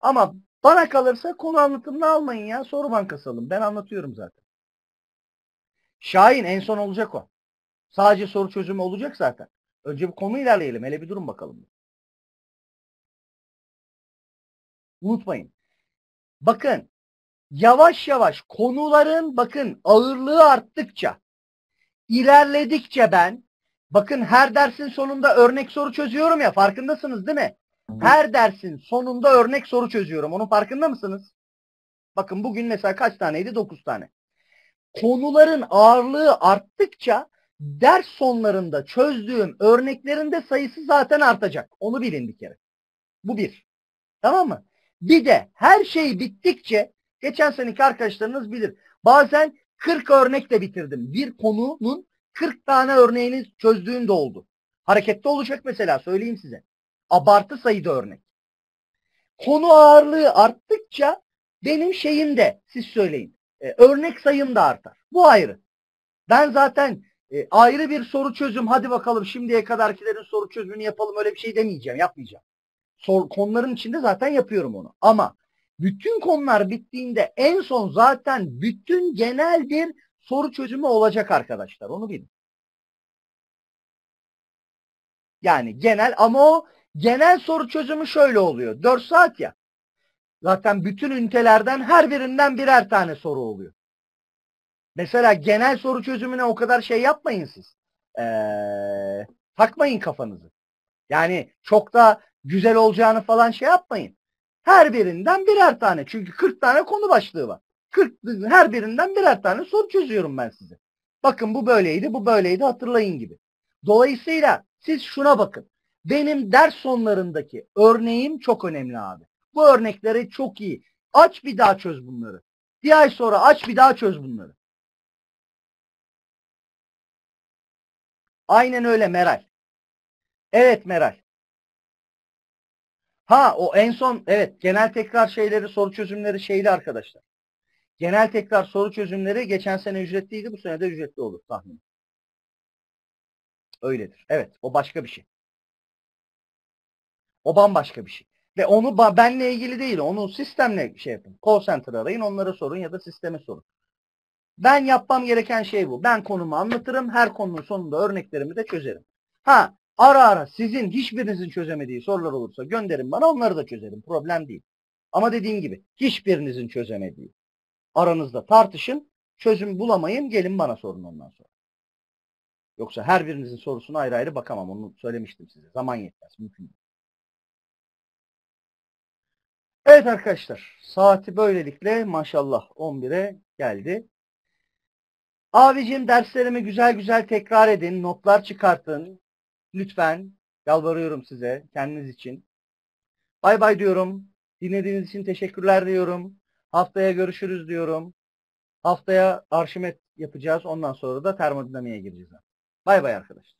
Ama bana kalırsa konu anlatımını almayın ya. Soru bankası alın. Ben anlatıyorum zaten. Şahin en son olacak o. Sadece soru çözümü olacak zaten. Önce bir konu ilerleyelim. Hele bir durum bakalım. Unutmayın. Bakın yavaş yavaş konuların bakın ağırlığı arttıkça ilerledikçe ben Bakın her dersin sonunda örnek soru çözüyorum ya farkındasınız değil mi? Her dersin sonunda örnek soru çözüyorum. Onun farkında mısınız? Bakın bugün mesela kaç taneydi? 9 tane. Konuların ağırlığı arttıkça ders sonlarında çözdüğüm örneklerin de sayısı zaten artacak. Onu bilin bir kere. Bu bir. Tamam mı? Bir de her şey bittikçe geçen seneki arkadaşlarınız bilir. Bazen 40 örnekle bitirdim. Bir konunun 40 tane örneğini çözdüğüm de oldu. Harekette olacak mesela söyleyeyim size. Abartı sayıda örnek. Konu ağırlığı arttıkça benim şeyim de siz söyleyin. E, örnek sayım da artar. Bu ayrı. Ben zaten e, ayrı bir soru çözüm hadi bakalım şimdiye kadarkilerin soru çözümünü yapalım öyle bir şey demeyeceğim yapmayacağım. Sor, konuların içinde zaten yapıyorum onu. Ama bütün konular bittiğinde en son zaten bütün genel bir soru çözümü olacak arkadaşlar. Onu bilin. Yani genel ama o genel soru çözümü şöyle oluyor. 4 saat ya. Zaten bütün ünitelerden her birinden birer tane soru oluyor. Mesela genel soru çözümüne o kadar şey yapmayın siz. Ee, takmayın kafanızı. Yani çok da güzel olacağını falan şey yapmayın. Her birinden birer tane. Çünkü 40 tane konu başlığı var. 40 her birinden birer tane soru çözüyorum ben size. Bakın bu böyleydi, bu böyleydi hatırlayın gibi. Dolayısıyla siz şuna bakın. Benim ders sonlarındaki örneğim çok önemli abi. Bu örnekleri çok iyi. Aç bir daha çöz bunları. Bir ay sonra aç bir daha çöz bunları. Aynen öyle Meral. Evet Meral. Ha o en son evet genel tekrar şeyleri soru çözümleri şeyli arkadaşlar. Genel tekrar soru çözümleri geçen sene ücretliydi. Bu sene de ücretli olur tahmin. Öyledir. Evet. O başka bir şey. O bambaşka bir şey. Ve onu benle ilgili değil. Onu sistemle şey yapın. Call center arayın. Onlara sorun ya da sisteme sorun. Ben yapmam gereken şey bu. Ben konumu anlatırım. Her konunun sonunda örneklerimi de çözerim. Ha ara ara sizin hiçbirinizin çözemediği sorular olursa gönderin bana onları da çözerim. Problem değil. Ama dediğim gibi hiçbirinizin çözemediği. Aranızda tartışın. Çözüm bulamayın. Gelin bana sorun ondan sonra. Yoksa her birinizin sorusuna ayrı ayrı bakamam. Onu söylemiştim size. Zaman yetmez. Mümkün değil. Evet arkadaşlar. Saati böylelikle maşallah 11'e geldi. Abicim derslerimi güzel güzel tekrar edin. Notlar çıkartın. Lütfen. Yalvarıyorum size. Kendiniz için. Bay bay diyorum. Dinlediğiniz için teşekkürler diyorum. Haftaya görüşürüz diyorum. Haftaya Arşimet yapacağız. Ondan sonra da termodinamiğe gireceğiz. Bay bay arkadaşlar.